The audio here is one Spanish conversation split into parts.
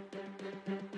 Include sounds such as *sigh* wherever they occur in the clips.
¡Gracias!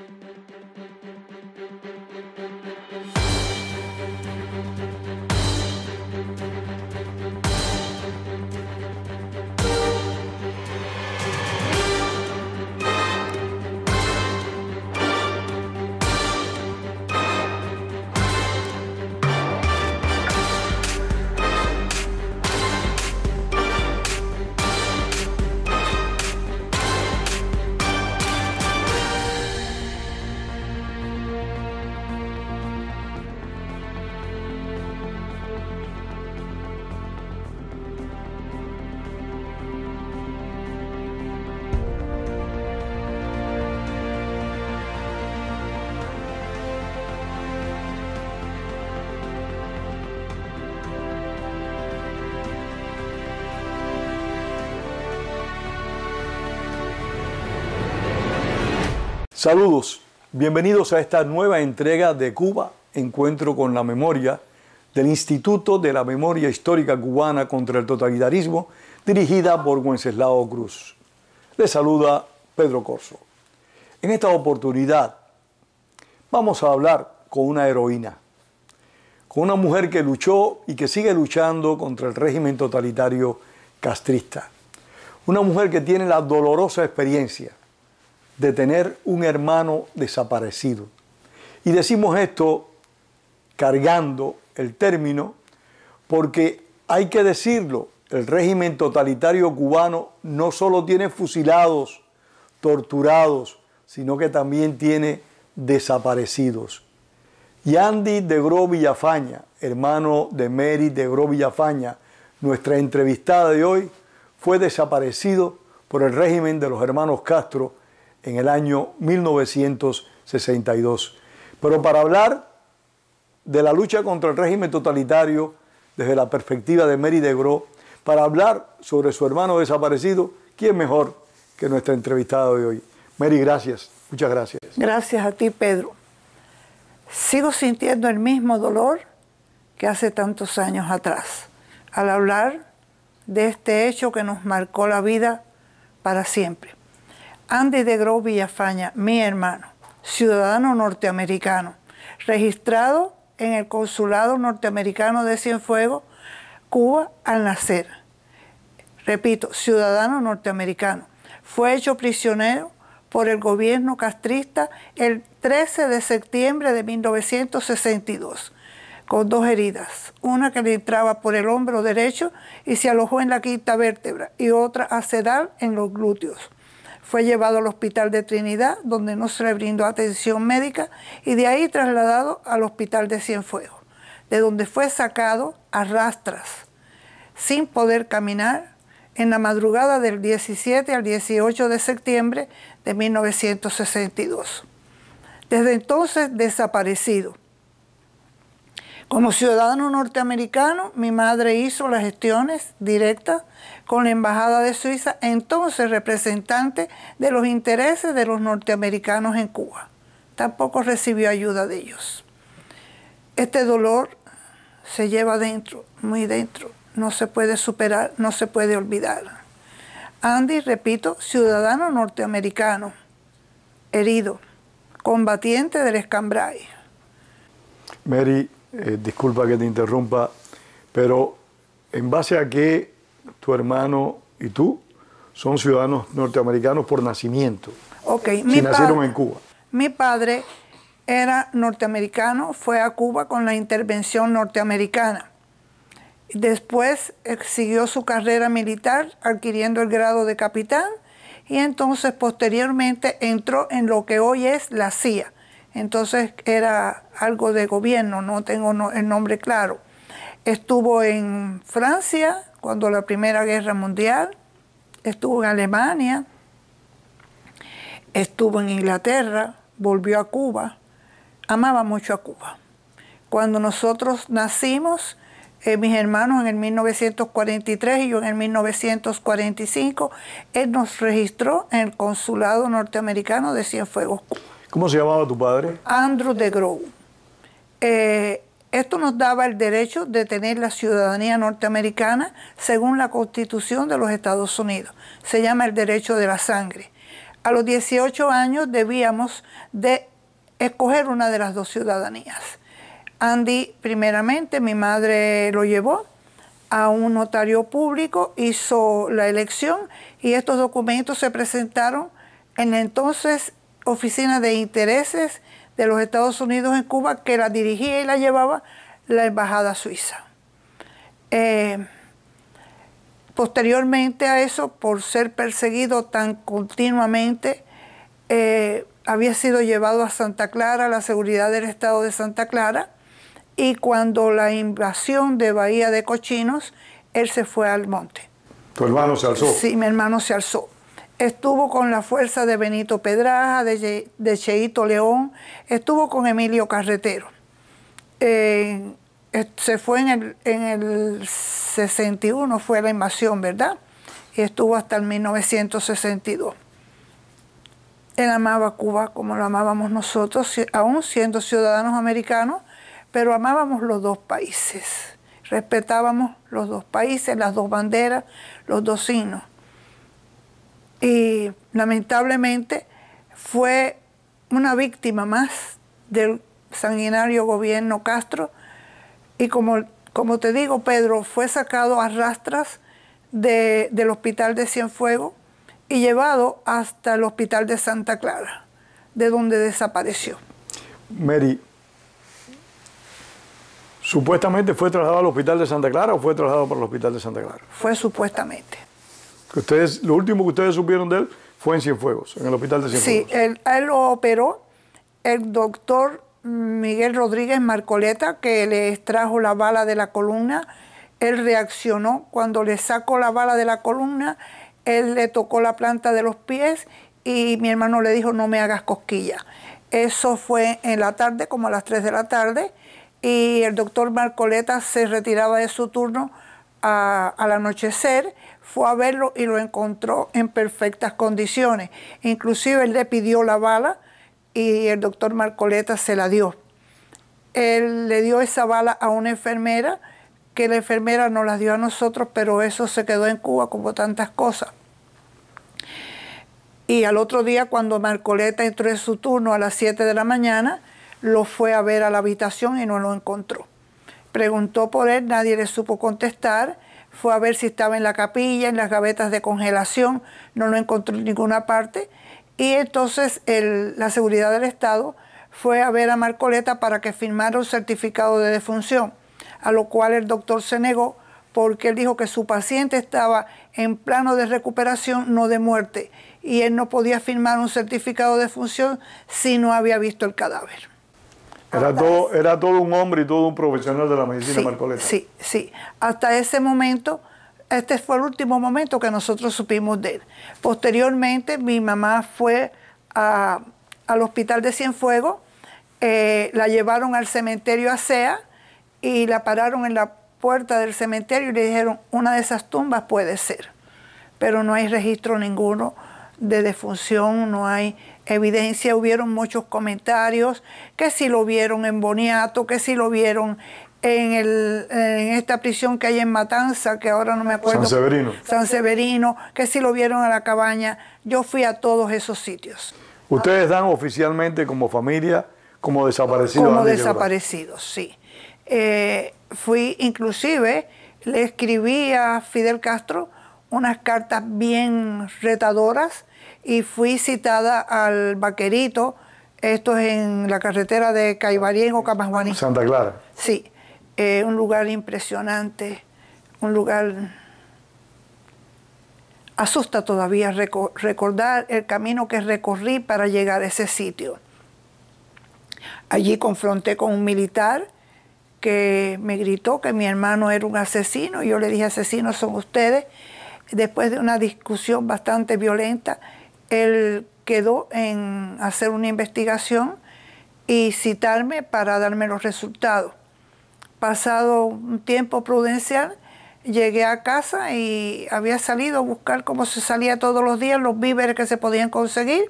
Saludos, bienvenidos a esta nueva entrega de Cuba, Encuentro con la Memoria, del Instituto de la Memoria Histórica Cubana contra el Totalitarismo, dirigida por Wenceslao Cruz. Les saluda Pedro Corso. En esta oportunidad vamos a hablar con una heroína, con una mujer que luchó y que sigue luchando contra el régimen totalitario castrista. Una mujer que tiene la dolorosa experiencia de tener un hermano desaparecido. Y decimos esto cargando el término porque hay que decirlo, el régimen totalitario cubano no solo tiene fusilados, torturados, sino que también tiene desaparecidos. Y de Degro Villafaña, hermano de Mary Degro Villafaña, nuestra entrevistada de hoy, fue desaparecido por el régimen de los hermanos Castro en el año 1962. Pero para hablar de la lucha contra el régimen totalitario desde la perspectiva de Mary de Gros, para hablar sobre su hermano desaparecido, ¿quién mejor que nuestra entrevistada de hoy? Mary, gracias. Muchas gracias. Gracias a ti, Pedro. Sigo sintiendo el mismo dolor que hace tantos años atrás, al hablar de este hecho que nos marcó la vida para siempre. Andy de Grove Villafaña, mi hermano, ciudadano norteamericano, registrado en el Consulado Norteamericano de Cienfuegos, Cuba, al nacer. Repito, ciudadano norteamericano. Fue hecho prisionero por el gobierno castrista el 13 de septiembre de 1962, con dos heridas, una que le entraba por el hombro derecho y se alojó en la quinta vértebra y otra acedal en los glúteos. Fue llevado al hospital de Trinidad, donde no se le brindó atención médica, y de ahí trasladado al hospital de Cienfuegos, de donde fue sacado a rastras, sin poder caminar, en la madrugada del 17 al 18 de septiembre de 1962. Desde entonces desaparecido. Como ciudadano norteamericano, mi madre hizo las gestiones directas con la Embajada de Suiza, entonces representante de los intereses de los norteamericanos en Cuba. Tampoco recibió ayuda de ellos. Este dolor se lleva dentro, muy dentro. No se puede superar, no se puede olvidar. Andy, repito, ciudadano norteamericano, herido, combatiente del Escambray. Mary, eh, disculpa que te interrumpa, pero en base a qué tu hermano y tú son ciudadanos norteamericanos por nacimiento. Ok, nacieron en Cuba. Mi padre era norteamericano, fue a Cuba con la intervención norteamericana. Después eh, siguió su carrera militar adquiriendo el grado de capitán y entonces posteriormente entró en lo que hoy es la CIA. Entonces era algo de gobierno, no tengo el nombre claro. Estuvo en Francia, cuando la Primera Guerra Mundial, estuvo en Alemania, estuvo en Inglaterra, volvió a Cuba, amaba mucho a Cuba. Cuando nosotros nacimos, eh, mis hermanos en el 1943 y yo en el 1945, él nos registró en el consulado norteamericano de Cienfuegos, Cuba. ¿Cómo se llamaba tu padre? Andrew de Grove. Eh, esto nos daba el derecho de tener la ciudadanía norteamericana según la Constitución de los Estados Unidos. Se llama el derecho de la sangre. A los 18 años debíamos de escoger una de las dos ciudadanías. Andy, primeramente, mi madre lo llevó a un notario público, hizo la elección y estos documentos se presentaron en la entonces Oficina de Intereses de los Estados Unidos en Cuba que la dirigía y la llevaba la Embajada Suiza. Eh, posteriormente a eso, por ser perseguido tan continuamente, eh, había sido llevado a Santa Clara, a la seguridad del Estado de Santa Clara, y cuando la invasión de Bahía de Cochinos, él se fue al monte. ¿Tu hermano se alzó? Sí, mi hermano se alzó estuvo con la fuerza de Benito Pedraja, de, Cheito León, estuvo con Emilio Carretero. Eh, se fue en el, en el 61, fue la invasión, ¿verdad? Y estuvo hasta el 1962. Él amaba Cuba como lo amábamos nosotros, aún siendo ciudadanos americanos, pero amábamos los dos países, respetábamos los dos países, las dos banderas, los dos signos y lamentablemente fue una víctima más del sanguinario gobierno Castro y como, como te digo, Pedro fue sacado a rastras del hospital de Cienfuegos y llevado hasta el hospital de Santa Clara, de donde desapareció. Mary, ¿supuestamente fue trasladado al hospital de Santa Clara o fue trasladado para el hospital de Santa Clara? Fue supuestamente ustedes, lo último que ustedes supieron de él fue en Cienfuegos, en el hospital de Cienfuegos. Sí, él, lo operó el doctor Miguel Rodríguez Marcoleta, que le extrajo la bala de la columna. Él reaccionó cuando le sacó la bala de la columna, él le tocó la planta de los pies y mi hermano le dijo, no me hagas cosquilla. Eso fue en la tarde, como a las 3 de la tarde, y el doctor Marcoleta se retiraba de su turno al anochecer fue a verlo y lo encontró en perfectas condiciones. Inclusive él le pidió la bala y el doctor Marcoleta se la dio. Él le dio esa bala a una enfermera, que la enfermera nos la dio a nosotros, pero eso se quedó en Cuba como tantas cosas. Y al otro día, cuando Marcoleta entró en su turno a las 7 de la mañana, lo fue a ver a la habitación y no lo encontró. Preguntó por él, nadie le supo contestar fue a ver si estaba en la capilla, en las gavetas de congelación, no lo encontró en ninguna parte. Y entonces la seguridad del Estado fue a ver a Marcoleta para que firmara un certificado de defunción, a lo cual el doctor se negó porque él dijo que su paciente estaba en plano de recuperación, no de muerte, y él no podía firmar un certificado de defunción si no había visto el cadáver. Era todo, un hombre y todo un profesional de la medicina, sí, Marcoleta. Sí, sí. Hasta ese momento, este fue el último momento que nosotros supimos de él. Posteriormente, mi mamá fue al hospital de Cienfuegos, eh, la llevaron al cementerio ASEA y la pararon en la puerta del cementerio y le dijeron, una de esas tumbas puede ser, pero no hay registro ninguno de defunción, no hay evidencia. Hubieron muchos comentarios que si lo vieron en Boniato, que si lo vieron en, el, en, esta prisión que hay en Matanza, que ahora no me acuerdo. San Severino. San Severino, que si lo vieron a la cabaña. Yo fui a todos esos sitios. Ustedes dan oficialmente como familia, como desaparecidos. Como desaparecidos, sí. Eh, fui, inclusive, le escribí a Fidel Castro unas cartas bien retadoras y fui citada al Vaquerito, esto es en la carretera de Caibarien o Camajuaní. Santa Clara. Sí, eh, un lugar impresionante, un lugar... Asusta todavía recordar el camino que recorrí para llegar a ese sitio. Allí confronté con un militar que me gritó que mi hermano era un asesino. Yo le dije, asesinos son ustedes. Después de una discusión bastante violenta, él quedó en hacer una investigación y citarme para darme los resultados. Pasado un tiempo prudencial, llegué a casa y había salido a buscar cómo se salía todos los días los víveres que se podían conseguir.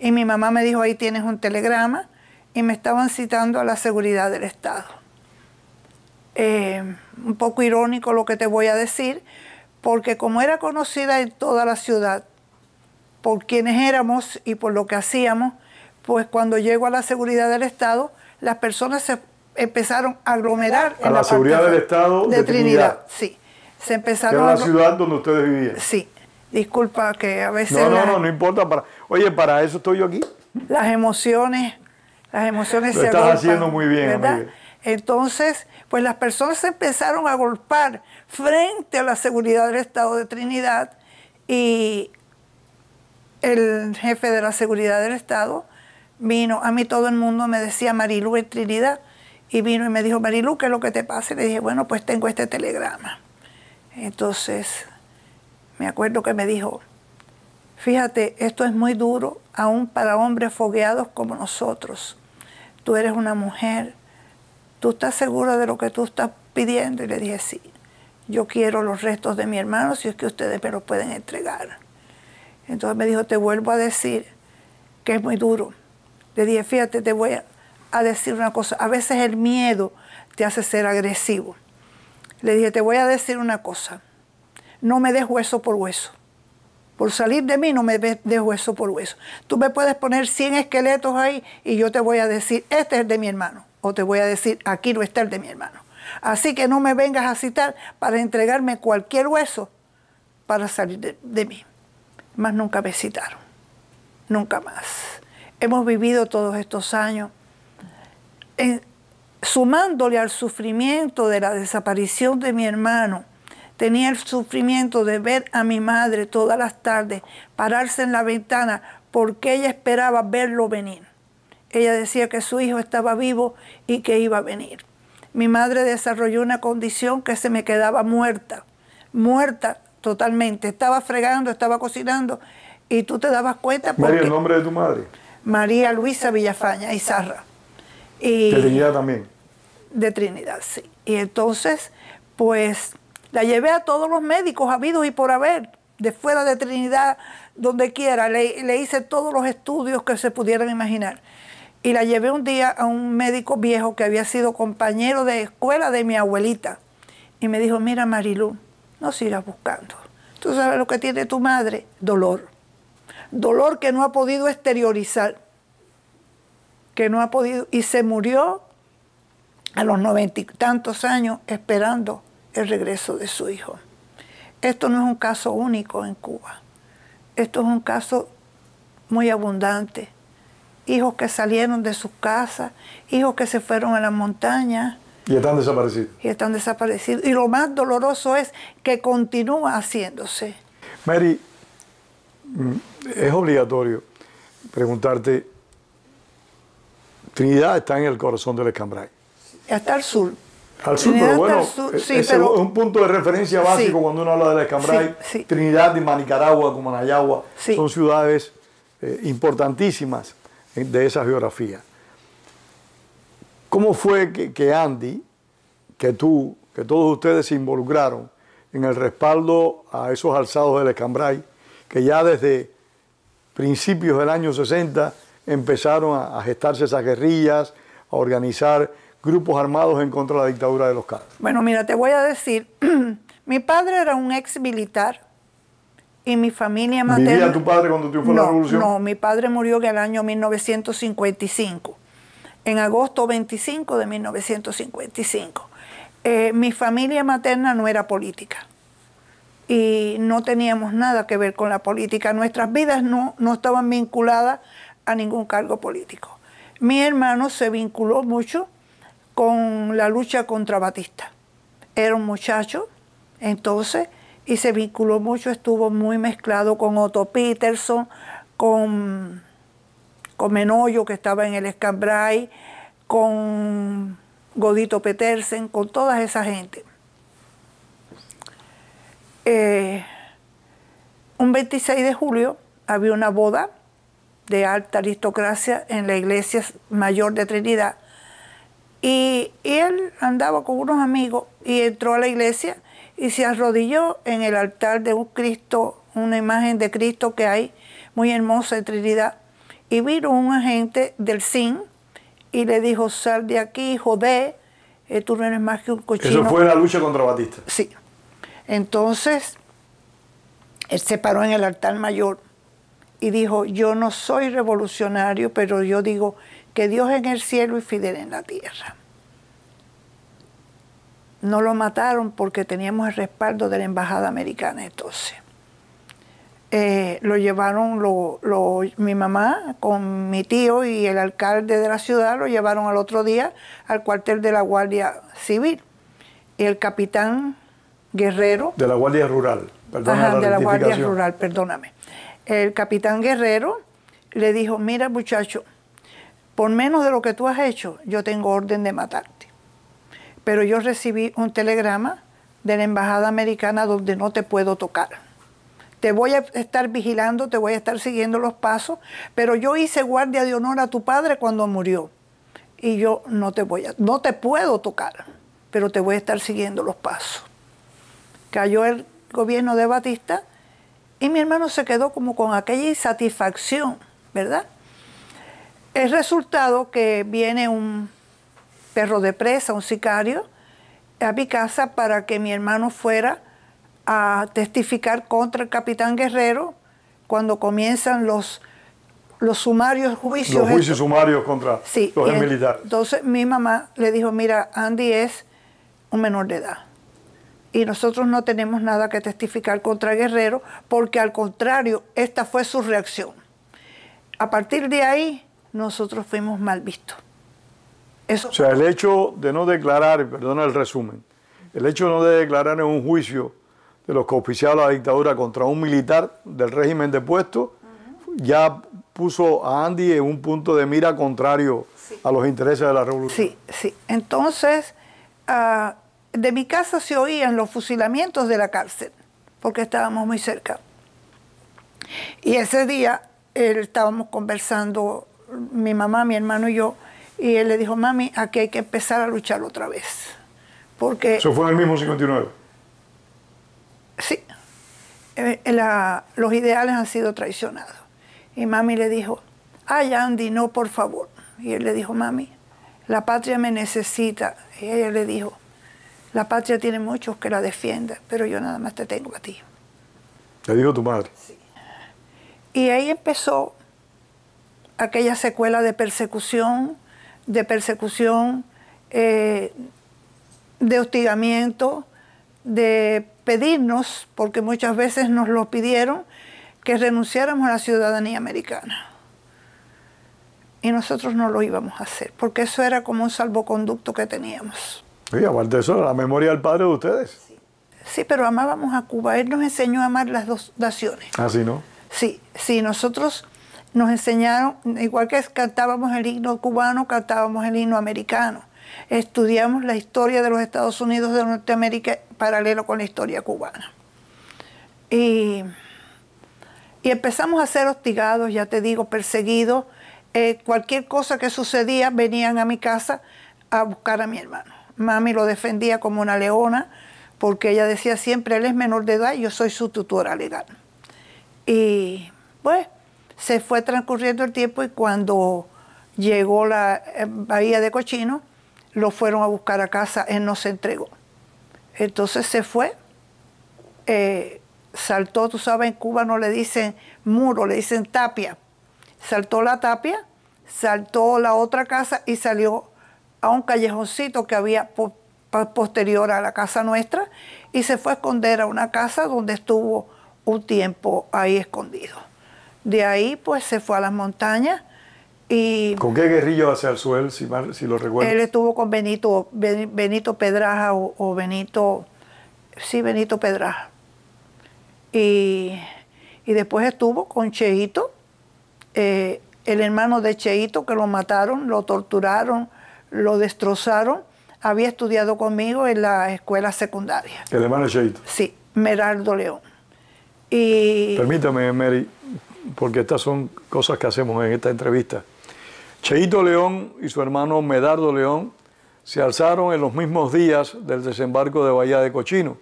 Y mi mamá me dijo, ahí tienes un telegrama. Y me estaban citando a la seguridad del Estado. Eh, un poco irónico lo que te voy a decir, porque como era conocida en toda la ciudad, por quienes éramos y por lo que hacíamos, pues cuando llegó a la seguridad del Estado, las personas se empezaron a aglomerar. A en la, la seguridad del Estado de, Trinidad. Sí, se empezaron. Era la ciudad donde ustedes vivían. Sí, disculpa que a veces. No, no, no, no importa. Oye, para eso estoy yo aquí. Las emociones, las emociones lo estás haciendo muy bien, ¿verdad? Entonces, pues las personas se empezaron a golpear frente a la seguridad del Estado de Trinidad y el jefe de la seguridad del Estado vino, a mí todo el mundo me decía Marilu en Trinidad, y vino y me dijo, Marilu, ¿qué es lo que te pasa? le dije, bueno, pues tengo este telegrama. Entonces, me acuerdo que me dijo, fíjate, esto es muy duro, aún para hombres fogueados como nosotros. Tú eres una mujer, ¿tú estás segura de lo que tú estás pidiendo? Y le dije, sí, yo quiero los restos de mi hermano si es que ustedes me los pueden entregar. Entonces me dijo, te vuelvo a decir que es muy duro. Le dije, fíjate, te voy a, decir una cosa. A veces el miedo te hace ser agresivo. Le dije, te voy a decir una cosa. No me des hueso por hueso. Por salir de mí no me des hueso por hueso. Tú me puedes poner 100 esqueletos ahí y yo te voy a decir, este es el de mi hermano. O te voy a decir, aquí no está el de mi hermano. Así que no me vengas a citar para entregarme cualquier hueso para salir de mí más nunca me nunca más. Hemos vivido todos estos años eh, sumándole al sufrimiento de la desaparición de mi hermano, tenía el sufrimiento de ver a mi madre todas las tardes pararse en la ventana porque ella esperaba verlo venir. Ella decía que su hijo estaba vivo y que iba a venir. Mi madre desarrolló una condición que se me quedaba muerta, muerta totalmente. Estaba fregando, estaba cocinando y tú te dabas cuenta. María, el nombre de tu madre. María Luisa Villafaña Izarra. Y de Trinidad también. De Trinidad, sí. Y entonces, pues la llevé a todos los médicos habidos y por haber, de fuera de Trinidad, donde quiera. Le, le hice todos los estudios que se pudieran imaginar. Y la llevé un día a un médico viejo que había sido compañero de escuela de mi abuelita. Y me dijo, mira Marilu, no sigas buscando. Tú sabes lo que tiene tu madre, dolor. Dolor que no ha podido exteriorizar, que no ha podido, y se murió a los noventa y tantos años esperando el regreso de su hijo. Esto no es un caso único en Cuba. Esto es un caso muy abundante. Hijos que salieron de sus casas, hijos que se fueron a las montañas, y están desaparecidos. Y están desaparecidos. Y lo más doloroso es que continúa haciéndose. Mary, mm, es obligatorio preguntarte, Trinidad está en el corazón del Escambray. Hasta el sur. Al sur, pero bueno, eh, sí, es un punto de referencia básico cuando uno habla del Escambray. Trinidad y Manicaragua, Cumanayagua, son ciudades eh, importantísimas eh, de esa geografía. ¿Cómo fue que, Andy, que tú, que todos ustedes se involucraron en el respaldo a esos alzados del Escambray, que ya desde principios del año 60 empezaron a, gestarse esas guerrillas, a organizar grupos armados en contra de la dictadura de los Cádiz. Bueno, mira, te voy a decir, *clears throat* mi padre era un ex militar y mi familia materna... ¿Vivía tu padre cuando tuvo la revolución? No, mi padre murió en el año 1955 en agosto 25 de 1955. Eh, mi familia materna no era política y no teníamos nada que ver con la política. Nuestras vidas no, no estaban vinculadas a ningún cargo político. Mi hermano se vinculó mucho con la lucha contra Batista. Era un muchacho entonces y se vinculó mucho, estuvo muy mezclado con Otto Peterson, con ...con Menoyo que estaba en el Escambray, con Godito Petersen, con toda esa gente. Eh, un 26 de julio había una boda de alta aristocracia en la iglesia mayor de Trinidad y, y, él andaba con unos amigos y entró a la iglesia y se arrodilló en el altar de un Cristo, una imagen de Cristo que hay muy hermosa en Trinidad y vino un agente del CIN y le dijo, sal de aquí, joder, eh, tú no eres más que un cochino. Eso fue la lucha contra Batista. Sí. Entonces, él se paró en el altar mayor y dijo, yo no soy revolucionario, pero yo digo que Dios en el cielo y Fidel en la tierra. No lo mataron porque teníamos el respaldo de la Embajada Americana entonces. Eh, lo llevaron, mi mamá con mi tío y el alcalde de la ciudad lo llevaron al otro día al cuartel de la Guardia Civil. El capitán Guerrero. De la Guardia Rural, de la Guardia Rural, perdóname. El capitán Guerrero le dijo: Mira, muchacho, por menos de lo que tú has hecho, yo tengo orden de matarte. Pero yo recibí un telegrama de la Embajada Americana donde no te puedo tocar te voy a estar vigilando, te voy a estar siguiendo los pasos, pero yo hice guardia de honor a tu padre cuando murió y yo no te voy a, no te puedo tocar, pero te voy a estar siguiendo los pasos. Cayó el gobierno de Batista y mi hermano se quedó como con aquella insatisfacción, ¿verdad? El resultado que viene un perro de presa, un sicario, a mi casa para que mi hermano fuera a testificar contra el capitán Guerrero cuando comienzan los, los sumarios juicios. Los juicios sumarios contra los militares. Entonces mi mamá le dijo, mira, Andy es un menor de edad. Y nosotros no tenemos nada que testificar contra Guerrero, porque al contrario, esta fue su reacción. A partir de ahí, nosotros fuimos mal vistos. Eso o sea, el hecho de no declarar, perdona el resumen, el hecho de no declarar en un juicio de los que oficiaba la dictadura contra un militar del régimen de puesto, ya puso a Andy en un punto de mira contrario a los intereses de la revolución. Sí, sí. Entonces, ah, de mi casa se oían los fusilamientos de la cárcel, porque estábamos muy cerca. Y ese día estábamos conversando, mi mamá, mi hermano y yo, y él le dijo, mami, aquí hay que empezar a luchar otra vez. Porque, Eso fue en el mismo 59. Sí, eh, eh, los ideales han sido traicionados. Y mami le dijo, ay Andy, no, por favor. Y él le dijo, mami, la patria me necesita. Y ella le dijo, la patria tiene muchos que la defiendan, pero yo nada más te tengo a ti. Le dijo tu madre. Sí. Y ahí empezó aquella secuela de persecución, de persecución, eh, de hostigamiento, de pedirnos, porque muchas veces nos lo pidieron, que renunciáramos a la ciudadanía americana. Y nosotros no lo íbamos a hacer, porque eso era como un salvoconducto que teníamos. Y aparte de eso, la memoria del padre de ustedes. Sí, pero amábamos a Cuba. Él nos enseñó a amar las dos naciones. ¿Ah, sí, no? Sí, sí, nosotros nos enseñaron, igual que cantábamos el himno cubano, cantábamos el himno americano estudiamos la historia de los Estados Unidos de Norteamérica paralelo con la historia cubana. Y, y empezamos a ser hostigados, ya te digo, perseguidos. Eh, cualquier cosa que sucedía, venían a mi casa a buscar a mi hermano. Mami lo defendía como una leona, porque ella decía siempre, él es menor de edad, yo soy su tutora legal. Y pues se fue transcurriendo el tiempo y cuando llegó la eh, Bahía de Cochino, lo fueron a buscar a casa, él no se entregó. Entonces se fue, eh, saltó, tú sabes, en Cuba no le dicen muro, le dicen tapia. Saltó la tapia, saltó la otra casa y salió a un callejoncito que había posterior a la casa nuestra y se fue a esconder a una casa donde estuvo un tiempo ahí escondido. De ahí pues se fue a las montañas ¿Con qué guerrillo hacia el suelo, si, lo recuerdo? Él estuvo con Benito, Benito Pedraja o, Benito, sí, Benito Pedraja. Y, después estuvo con Cheito, eh, el hermano de Cheito, que lo mataron, lo torturaron, lo destrozaron. Había estudiado conmigo en la escuela secundaria. ¿El hermano de Cheito? Sí, Meraldo León. Y... Permítame, Mary, porque estas son cosas que hacemos en esta entrevista Cheito León y su hermano Medardo León se alzaron en los mismos días del desembarco de Bahía de Cochino.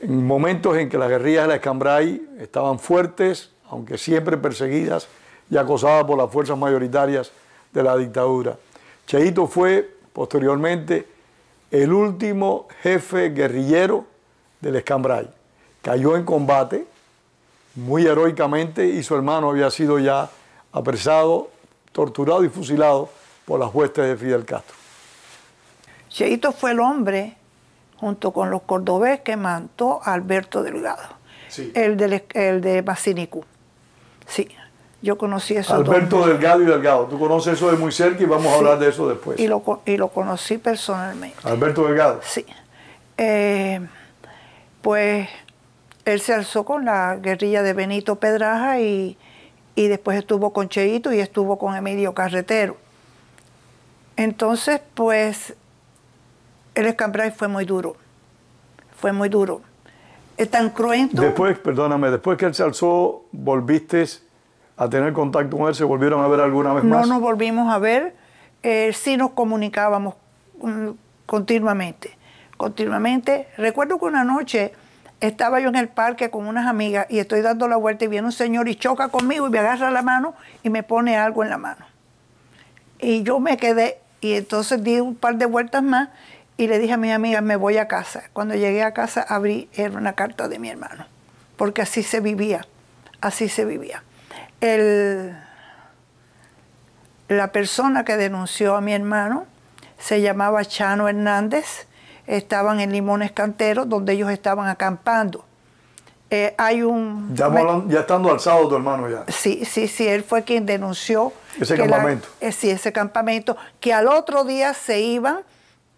En momentos en que las guerrillas de la Escambray estaban fuertes, aunque siempre perseguidas y acosadas por las fuerzas mayoritarias de la dictadura. Cheito fue posteriormente el último jefe guerrillero del Escambray. Cayó en combate muy heroicamente y su hermano había sido ya apresado torturado y fusilado por las huestes de Fidel Castro. Cheito fue el hombre, junto con los cordobés, que mató a Alberto Delgado, sí. el, de, el de Sí, yo conocí eso. Alberto Delgado y Delgado, tú conoces eso de muy cerca y vamos a hablar de eso después. Y lo, conocí personalmente. Alberto Delgado. Sí. Eh, pues él se alzó con la guerrilla de Benito Pedraja y y después estuvo con Cheito y estuvo con Emilio Carretero. Entonces, pues, el escambray fue muy duro, fue muy duro. Es tan cruento. Después, perdóname, después que él se alzó, volviste a tener contacto con él, ¿se volvieron a ver alguna vez más? No nos volvimos a ver, eh, sí nos comunicábamos mm, continuamente, continuamente. Recuerdo que una noche estaba yo en el parque con unas amigas y estoy dando la vuelta y viene un señor y choca conmigo y me agarra la mano y me pone algo en la mano. Y yo me quedé y entonces di un par de vueltas más y le dije a mi amiga, me voy a casa. Cuando llegué a casa abrí, era una carta de mi hermano, porque así se vivía, así se vivía. El, la persona que denunció a mi hermano se llamaba Chano Hernández estaban en Limones Canteros, donde ellos estaban acampando. Eh, hay un... Ya, estando alzado tu hermano ya. Sí, sí, sí, él fue quien denunció... Ese campamento. Eh, sí, ese campamento, que al otro día se iban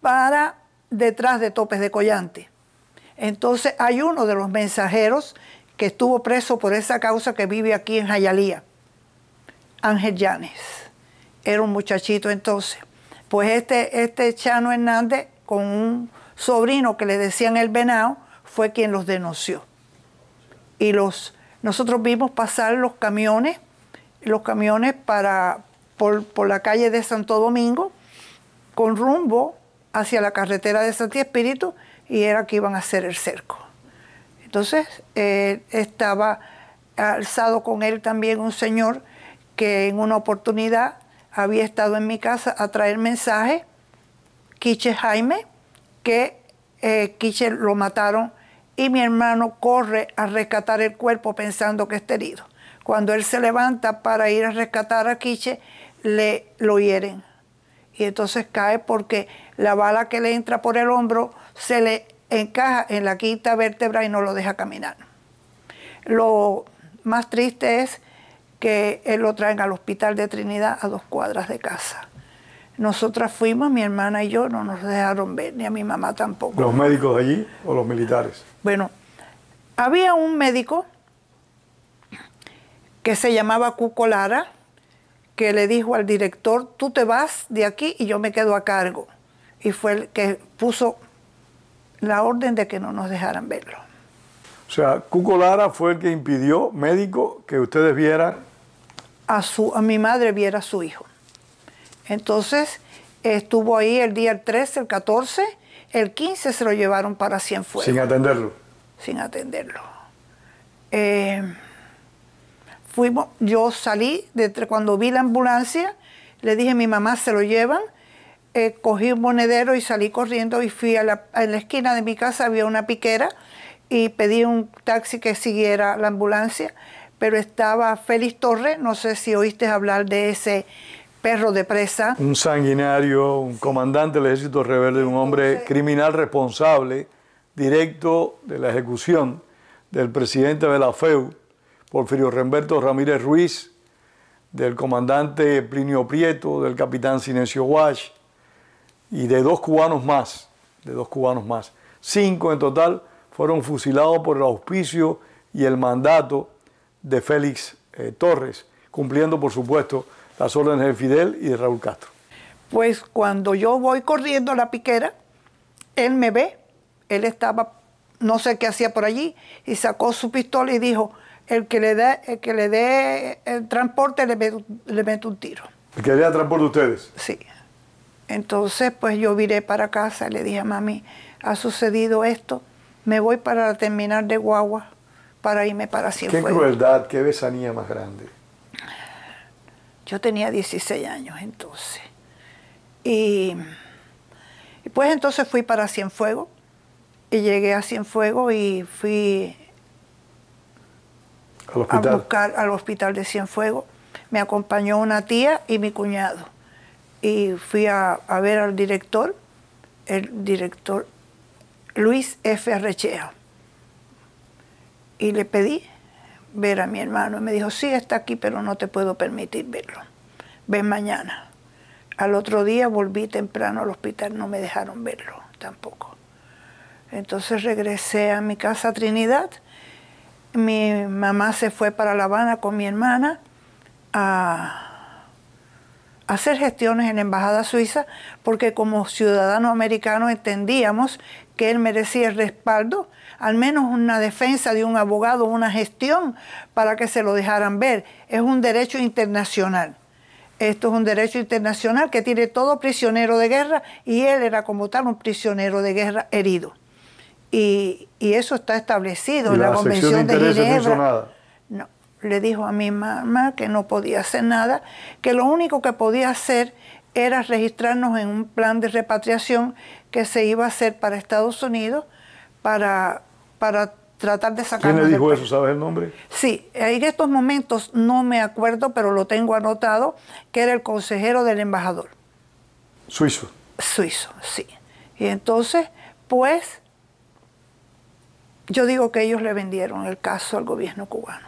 para detrás de Topes de Collante. Entonces hay uno de los mensajeros que estuvo preso por esa causa que vive aquí en Jayalía, Ángel Llanes. Era un muchachito entonces. Pues este, este Chano Hernández, con un sobrino que le decían el venado fue quien los denunció. Y los, nosotros vimos pasar los camiones, los camiones para, por, la calle de Santo Domingo con rumbo hacia la carretera de Santi Espíritu y era que iban a hacer el cerco. Entonces eh, estaba alzado con él también un señor que en una oportunidad había estado en mi casa a traer mensaje... Quiche Jaime, que Quiche eh, lo mataron y mi hermano corre a rescatar el cuerpo pensando que está herido. Cuando él se levanta para ir a rescatar a Quiche, le lo hieren. Y entonces cae porque la bala que le entra por el hombro se le encaja en la quinta vértebra y no lo deja caminar. Lo más triste es que él lo traen al hospital de Trinidad a dos cuadras de casa. Nosotras fuimos, mi hermana y yo, no nos dejaron ver, ni a mi mamá tampoco. ¿Los médicos allí o los militares? Bueno, había un médico que se llamaba Cucolara, que le dijo al director, tú te vas de aquí y yo me quedo a cargo. Y fue el que puso la orden de que no nos dejaran verlo. O sea, Cucolara fue el que impidió, médico, que ustedes vieran... A, su, a mi madre viera a su hijo. Entonces, estuvo ahí el día 13, el 14, el 15 se lo llevaron para Cienfuegos. Sin atenderlo. Sin atenderlo. Eh, fuimos, yo salí, cuando vi la ambulancia, le dije a mi mamá, se lo llevan. Eh, cogí un monedero y salí corriendo y fui a la, a la esquina de mi casa, había una piquera y pedí un taxi que siguiera la ambulancia, pero estaba Félix Torres, no sé si oíste hablar de ese perro de presa. Un sanguinario, un comandante del ejército rebelde, un hombre criminal responsable, directo de la ejecución del presidente de la FEU, Porfirio Remberto Ramírez Ruiz, del comandante Plinio Prieto, del capitán Sinencio Wash y de dos cubanos más, de dos cubanos más. Cinco en total fueron fusilados por el auspicio y el mandato de Félix eh, Torres, cumpliendo por supuesto las órdenes de Fidel y de Raúl Castro? Pues cuando yo voy corriendo a la piquera, él me ve, él estaba, no sé qué hacía por allí, y sacó su pistola y dijo, el que le dé el, que le dé el transporte le mete, un tiro. ¿El que le transporte a ustedes? Sí. Entonces, pues yo viré para casa y le dije a mami, ha sucedido esto, me voy para terminar de guagua para irme para siempre. Qué crueldad, qué besanía más grande. Yo tenía 16 años entonces. Y, pues entonces fui para Cienfuegos y llegué a Cienfuegos y fui a buscar al hospital de Cienfuegos. Me acompañó una tía y mi cuñado. Y fui a, ver al director, el director Luis F. Arrechea. Y le pedí ver a mi hermano. Me dijo, sí, está aquí, pero no te puedo permitir verlo. Ven mañana. Al otro día volví temprano al hospital, no me dejaron verlo tampoco. Entonces regresé a mi casa Trinidad. Mi mamá se fue para La Habana con mi hermana a hacer gestiones en la Embajada Suiza porque como ciudadano americano entendíamos que él merecía el respaldo al menos una defensa de un abogado, una gestión para que se lo dejaran ver. Es un derecho internacional. Esto es un derecho internacional que tiene todo prisionero de guerra y él era como tal un prisionero de guerra herido. Y, eso está establecido en la, Convención de, Ginebra. no, le dijo a mi mamá que no podía hacer nada, que lo único que podía hacer era registrarnos en un plan de repatriación que se iba a hacer para Estados Unidos para para tratar de sacar. ¿Quién le dijo eso? ¿Sabes el nombre? Sí, en estos momentos no me acuerdo, pero lo tengo anotado, que era el consejero del embajador. Suizo. Suizo, sí. Y entonces, pues, yo digo que ellos le vendieron el caso al gobierno cubano.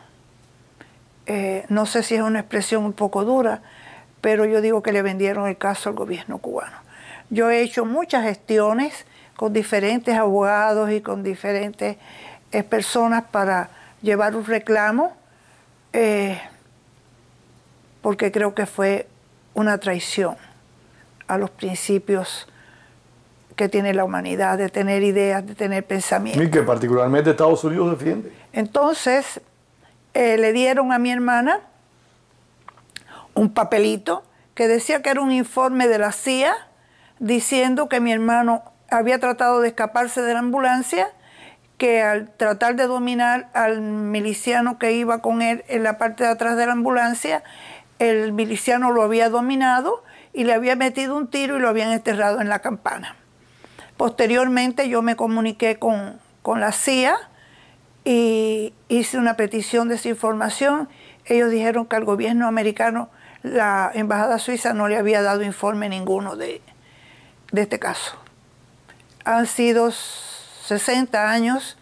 Eh, no sé si es una expresión un poco dura, pero yo digo que le vendieron el caso al gobierno cubano. Yo he hecho muchas gestiones con diferentes abogados y con diferentes eh, personas para llevar un reclamo, eh, porque creo que fue una traición a los principios que tiene la humanidad, de tener ideas, de tener pensamientos. Y que particularmente Estados Unidos defiende. Entonces, eh, le dieron a mi hermana un papelito que decía que era un informe de la CIA diciendo que mi hermano había tratado de escaparse de la ambulancia, que al tratar de dominar al miliciano que iba con él en la parte de atrás de la ambulancia, el miliciano lo había dominado y le había metido un tiro y lo habían enterrado en la campana. Posteriormente yo me comuniqué con, la CIA y hice una petición de esa información. Ellos dijeron que al gobierno americano, la Embajada Suiza no le había dado informe ninguno de este caso han sido 60 años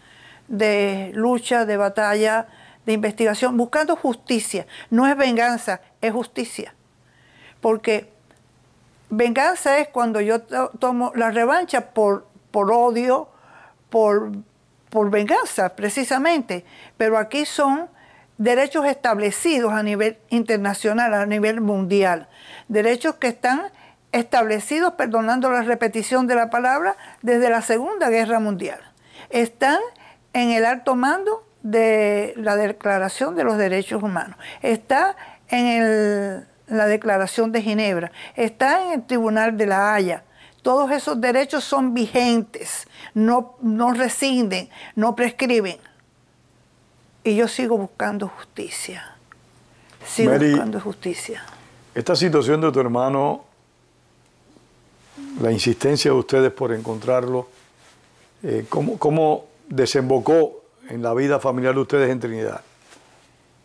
de lucha, de batalla, de investigación, buscando justicia. No es venganza, es justicia. Porque venganza es cuando yo tomo la revancha por, por odio, por, por venganza, precisamente. Pero aquí son derechos establecidos a nivel internacional, a nivel mundial. Derechos que están establecidos, perdonando la repetición de la palabra, desde la Segunda Guerra Mundial. Están en el alto mando de la Declaración de los Derechos Humanos. Está en la Declaración de Ginebra. Está en el Tribunal de la Haya. Todos esos derechos son vigentes, no, no rescinden, no prescriben. Y yo sigo buscando justicia. Sigo buscando justicia. Esta situación de tu hermano la insistencia de ustedes por encontrarlo, eh, ¿cómo, desembocó en la vida familiar de ustedes en Trinidad?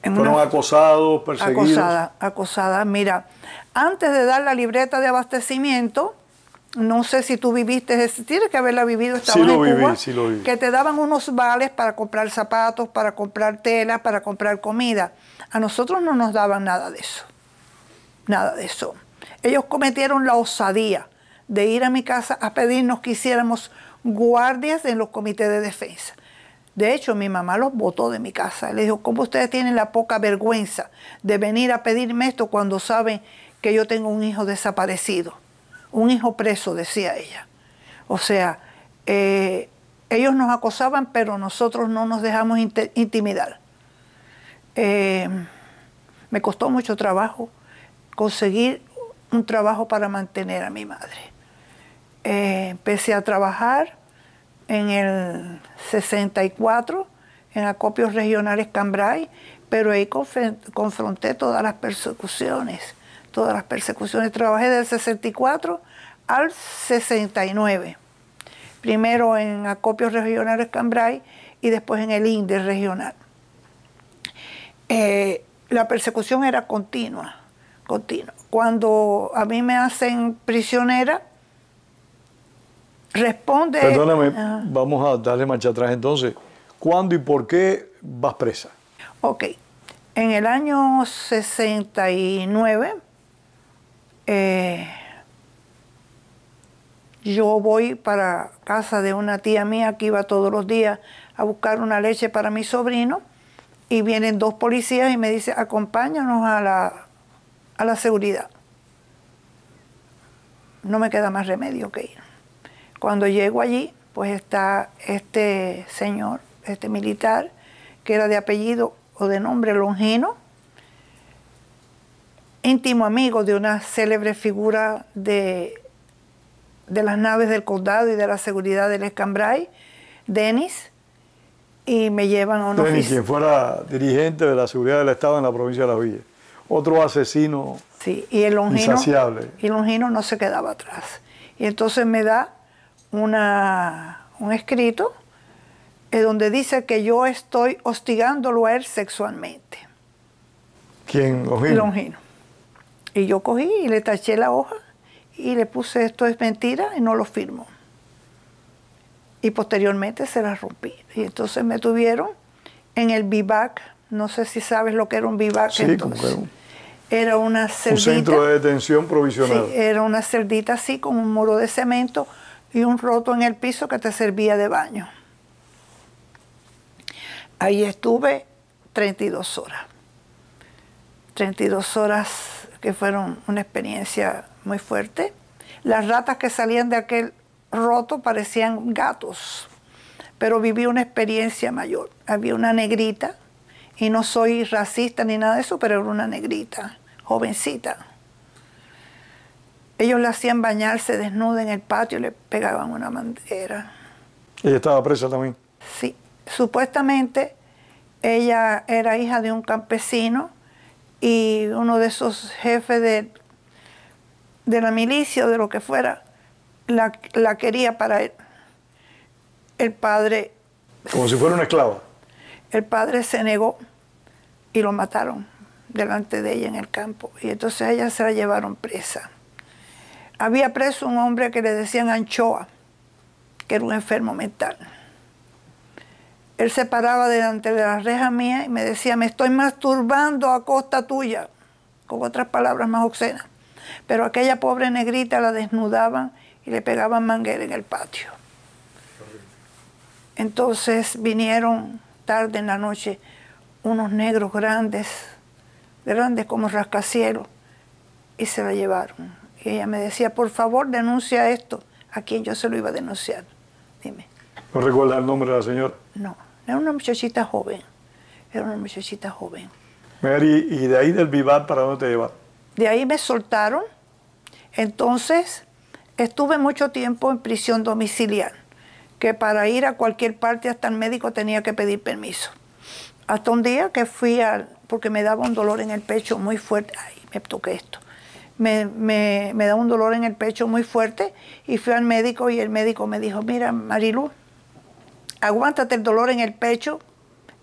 ¿Fueron acosados, perseguidos? Acosada, acosada. Mira, antes de dar la libreta de abastecimiento, no sé si tú viviste, tienes que haberla vivido, sí, lo viví, sí lo viví. que te daban unos vales para comprar zapatos, para comprar telas, para comprar comida. A nosotros no nos daban nada de eso, nada de eso. Ellos cometieron la osadía de ir a mi casa a pedirnos que hiciéramos guardias en los comités de defensa. De hecho, mi mamá los votó de mi casa. Le dijo, ¿cómo ustedes tienen la poca vergüenza de venir a pedirme esto cuando saben que yo tengo un hijo desaparecido? Un hijo preso, decía ella. O sea, eh, ellos nos acosaban, pero nosotros no nos dejamos intimidar. Eh, me costó mucho trabajo conseguir un trabajo para mantener a mi madre empecé eh, a trabajar en el 64 en acopios regionales Cambrai, pero ahí confronté todas las persecuciones, todas las persecuciones. Trabajé del 64 al 69, primero en acopios regionales Cambrai y después en el INDE regional. Eh, la persecución era continua, continua. Cuando a mí me hacen prisionera, responde... Perdóname, ah. vamos a darle marcha atrás entonces. ¿Cuándo y por qué vas presa? Ok, en el año 69 eh, yo voy para casa de una tía mía que iba todos los días a buscar una leche para mi sobrino y vienen dos policías y me dicen, acompáñanos a la, a la seguridad. No me queda más remedio que ir. Cuando llego allí, pues está este señor, este militar, que era de apellido o de nombre Longino, íntimo amigo de una célebre figura de, de las naves del condado y de la seguridad del Escambray, Denis, y me llevan a un Denis, quien fuera dirigente de la seguridad del Estado en la provincia de Las Villas. Otro asesino sí, y insaciable. Y Longino no se quedaba atrás. Y entonces me da una, un escrito eh, donde dice que yo estoy hostigándolo a él sexualmente. ¿Quién? Longino. Y yo cogí y le taché la hoja y le puse esto es mentira y no lo firmo. Y posteriormente se la rompí. Y entonces me tuvieron en el vivac, no sé si sabes lo que era un vivac era una cerdita Un centro de detención provisional. era una cerdita así con un muro de cemento y un roto en el piso que te servía de baño. Ahí estuve 32 horas. 32 horas que fueron una experiencia muy fuerte. Las ratas que salían de aquel roto parecían gatos, pero viví una experiencia mayor. Había una negrita, y no soy racista ni nada de eso, pero era una negrita, jovencita ellos la hacían bañarse desnuda en el patio y le pegaban una bandera. ¿Ella estaba presa también? Sí. Supuestamente ella era hija de un campesino y uno de esos jefes de, de la milicia o de lo que fuera la, la quería para él. El padre. Como si fuera una esclava. El padre se negó y lo mataron delante de ella en el campo. Y entonces a ella se la llevaron presa había preso un hombre que le decían Anchoa, que era un enfermo mental. Él se paraba delante de la reja mía y me decía, me estoy masturbando a costa tuya, con otras palabras más obscenas. Pero aquella pobre negrita la desnudaban y le pegaban manguera en el patio. Entonces vinieron tarde en la noche unos negros grandes, grandes como rascacielos, y se la llevaron. Y ella me decía, por favor, denuncia esto. ¿A quién yo se lo iba a denunciar? Dime. ¿No recuerda el nombre de la señora? No, era una muchachita joven. Era una muchachita joven. ¿y de ahí del Vivar para dónde te llevar De ahí me soltaron. Entonces, estuve mucho tiempo en prisión domiciliar, que para ir a cualquier parte hasta el médico tenía que pedir permiso. Hasta un día que fui al, porque me daba un dolor en el pecho muy fuerte, ay, me toqué esto me, da un dolor en el pecho muy fuerte y fui al médico y el médico me dijo, mira Marilu, aguántate el dolor en el pecho,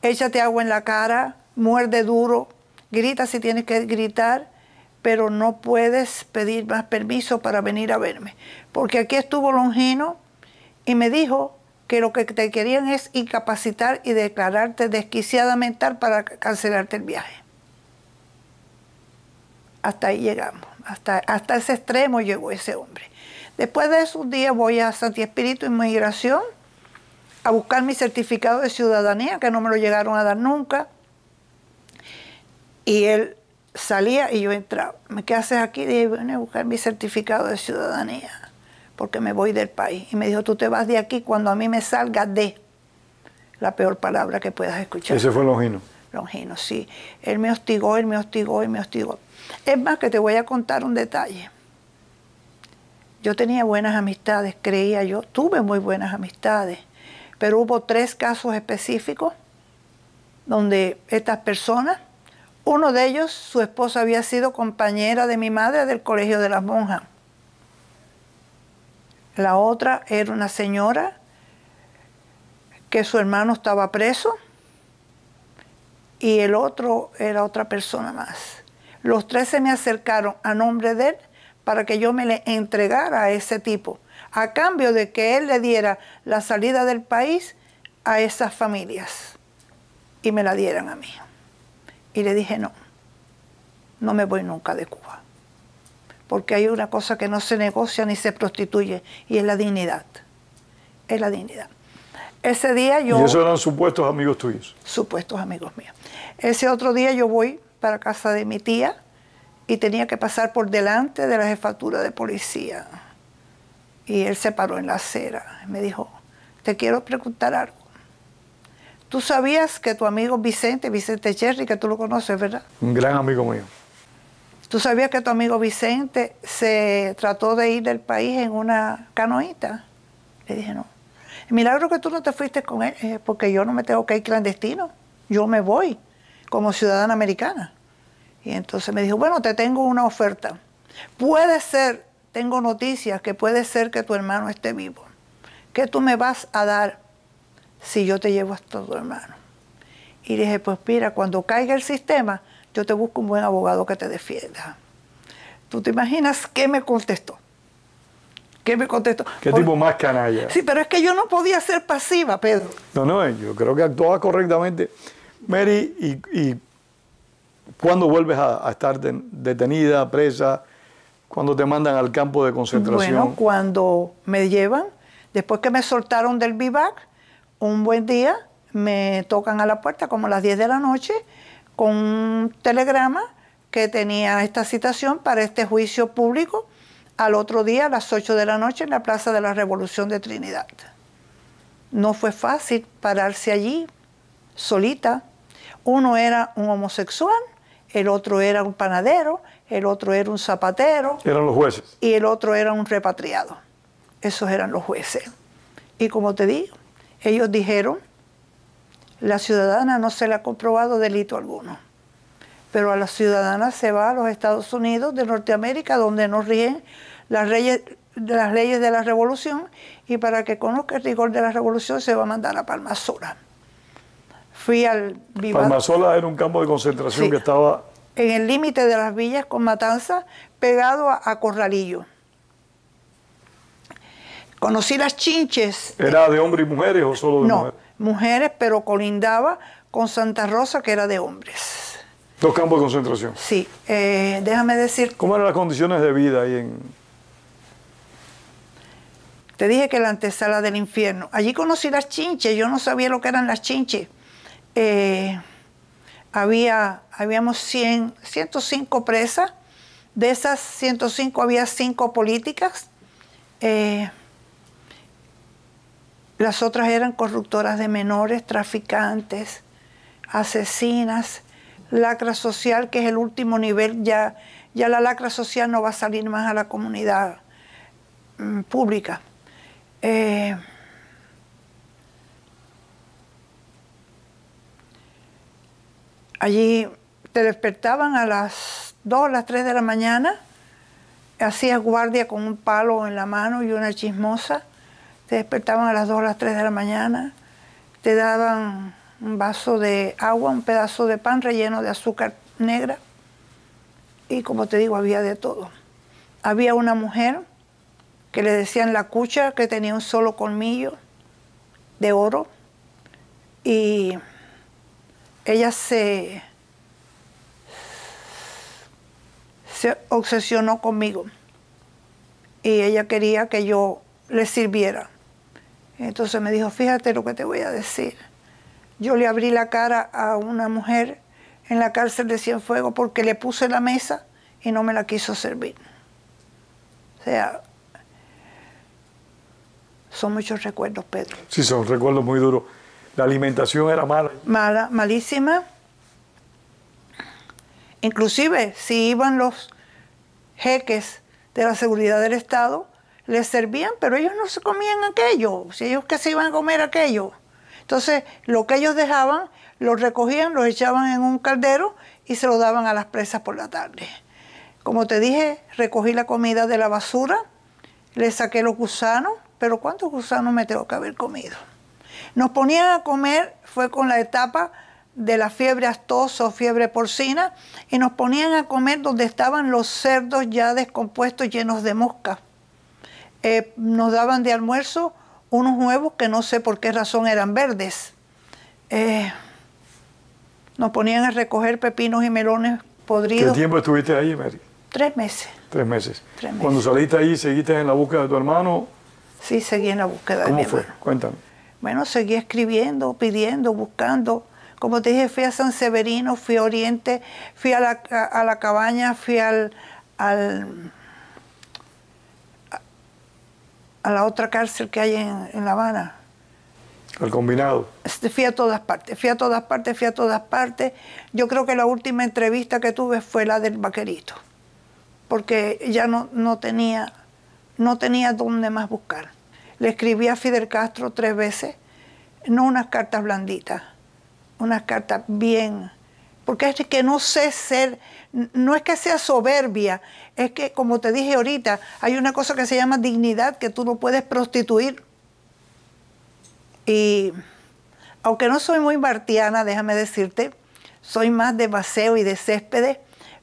échate agua en la cara, muerde duro, grita si tienes que gritar, pero no puedes pedir más permiso para venir a verme. Porque aquí estuvo Longino y me dijo que lo que te querían es incapacitar y declararte desquiciada mental para cancelarte el viaje. Hasta ahí llegamos. Hasta, ese extremo llegó ese hombre. Después de esos días voy a Santi Espíritu Migración a buscar mi certificado de ciudadanía, que no me lo llegaron a dar nunca. Y él salía y yo entraba. ¿Qué haces aquí? Dije, vine a buscar mi certificado de ciudadanía, porque me voy del país. Y me dijo, tú te vas de aquí cuando a mí me salga de la peor palabra que puedas escuchar. Ese fue Longino. Longino, sí. Él me hostigó, él me hostigó, él me hostigó. Es más que te voy a contar un detalle. Yo tenía buenas amistades, creía yo, tuve muy buenas amistades, pero hubo tres casos específicos donde estas personas, uno de ellos, su esposa había sido compañera de mi madre del Colegio de las Monjas. La otra era una señora que su hermano estaba preso y el otro era otra persona más. Los tres se me acercaron a nombre de él para que yo me le entregara a ese tipo, a cambio de que él le diera la salida del país a esas familias y me la dieran a mí. Y le dije, no, no me voy nunca de Cuba, porque hay una cosa que no se negocia ni se prostituye y es la dignidad, es la dignidad. Ese día yo... Y esos eran supuestos amigos tuyos. Supuestos amigos míos. Ese otro día yo voy para casa de mi tía y tenía que pasar por delante de la jefatura de policía. Y él se paró en la acera y me dijo, te quiero preguntar algo. Tú sabías que tu amigo Vicente, Vicente Cherry, que tú lo conoces, ¿verdad? Un gran amigo mío. ¿Tú sabías que tu amigo Vicente se trató de ir del país en una canoita? Le dije, no. milagro que tú no te fuiste con él, porque yo no me tengo que ir clandestino. Yo me voy como ciudadana americana. Y entonces me dijo, bueno, te tengo una oferta. Puede ser, tengo noticias que puede ser que tu hermano esté vivo. ¿Qué tú me vas a dar si yo te llevo hasta tu hermano? Y dije, pues mira, cuando caiga el sistema, yo te busco un buen abogado que te defienda. ¿Tú te imaginas qué me contestó? ¿Qué me contestó? ¿Qué tipo más canalla? Sí, pero es que yo no podía ser pasiva, Pedro. No, no, yo creo que actuaba correctamente. Mary, ¿y, cuándo vuelves a, estar detenida, presa? ¿Cuándo te mandan al campo de concentración? Bueno, cuando me llevan, después que me soltaron del vivac, un buen día me tocan a la puerta como a las 10 de la noche con un telegrama que tenía esta citación para este juicio público al otro día a las 8 de la noche en la Plaza de la Revolución de Trinidad. No fue fácil pararse allí, solita, uno era un homosexual, el otro era un panadero, el otro era un zapatero. Eran los jueces. Y el otro era un repatriado. Esos eran los jueces. Y como te digo, ellos dijeron, la ciudadana no se le ha comprobado delito alguno, pero a la ciudadana se va a los Estados Unidos de Norteamérica, donde nos rigen las leyes, las leyes de la revolución, y para que conozca el rigor de la revolución se va a mandar a Palma fui al Palmasola era un campo de concentración que estaba... En el límite de las villas con Matanza, pegado a, Corralillo. Conocí las chinches. ¿Era de hombres y mujeres o solo de mujeres? No, mujeres, pero colindaba con Santa Rosa, que era de hombres. Dos campos de concentración. Sí, eh, déjame decir... ¿Cómo eran las condiciones de vida ahí en...? Te dije que la antesala del infierno. Allí conocí las chinches, yo no sabía lo que eran las chinches. Eh, había, habíamos 100, 105 presas, de esas 105 había 5 políticas, eh, las otras eran corruptoras de menores, traficantes, asesinas, lacra social, que es el último nivel, ya, ya la lacra social no va a salir más a la comunidad mm, pública. Eh, Allí te despertaban a las 2, las 3 de la mañana, hacías guardia con un palo en la mano y una chismosa, te despertaban a las 2, las 3 de la mañana, te daban un vaso de agua, un pedazo de pan relleno de azúcar negra y como te digo, había de todo. Había una mujer que le decían la cucha, que tenía un solo colmillo de oro y ella se, se obsesionó conmigo y ella quería que yo le sirviera. Entonces me dijo, fíjate lo que te voy a decir. Yo le abrí la cara a una mujer en la cárcel de Cienfuegos porque le puse la mesa y no me la quiso servir. O sea, son muchos recuerdos, Pedro. Sí, son recuerdos muy duros. La alimentación era mala. Mala, malísima. Inclusive, si iban los jeques de la seguridad del Estado, les servían, pero ellos no se comían aquello. Si ellos que se iban a comer aquello. Entonces, lo que ellos dejaban, lo recogían, lo echaban en un caldero y se lo daban a las presas por la tarde. Como te dije, recogí la comida de la basura, le saqué los gusanos, pero ¿cuántos gusanos me tengo que haber comido? Nos ponían a comer, fue con la etapa de la fiebre astosa o fiebre porcina, y nos ponían a comer donde estaban los cerdos ya descompuestos, llenos de moscas. Eh, nos daban de almuerzo unos huevos que no sé por qué razón eran verdes. Eh, nos ponían a recoger pepinos y melones podridos. ¿Qué tiempo estuviste ahí, Mary? Tres meses. Tres meses. Tres Cuando saliste ahí, ¿seguiste en la búsqueda de tu hermano? Sí, seguí en la búsqueda de mi hermano. ¿Cómo fue? Cuéntame. Bueno, seguí escribiendo, pidiendo, buscando. Como te dije, fui a San Severino, fui a Oriente, fui a la, cabaña, fui al, a, la otra cárcel que hay en, La Habana. Al combinado. Este, fui a todas partes, fui a todas partes, fui a todas partes. Yo creo que la última entrevista que tuve fue la del vaquerito, porque ya no, no tenía, no tenía dónde más buscar le escribí a Fidel Castro tres veces, no unas cartas blanditas, unas cartas bien, porque es que no sé ser, no es que sea soberbia, es que como te dije ahorita, hay una cosa que se llama dignidad que tú no puedes prostituir. Y aunque no soy muy martiana, déjame decirte, soy más de vaceo y de Céspedes,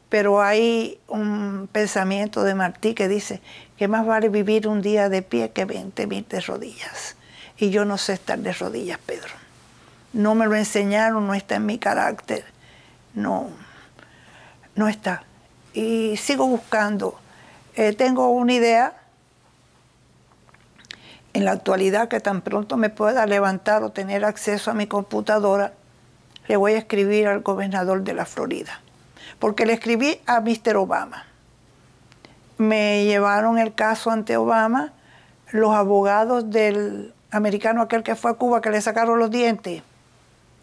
pero hay un pensamiento de Martí que dice que más vale vivir un día de pie que 20 mil de rodillas. Y yo no sé estar de rodillas, Pedro. No me lo enseñaron, no está en mi carácter. No, no está. Y sigo buscando. Eh, tengo una idea en la actualidad que tan pronto me pueda levantar o tener acceso a mi computadora, le voy a escribir al gobernador de la Florida. Porque le escribí a Mr. Obama me llevaron el caso ante Obama los abogados del americano aquel que fue a Cuba, que le sacaron los dientes,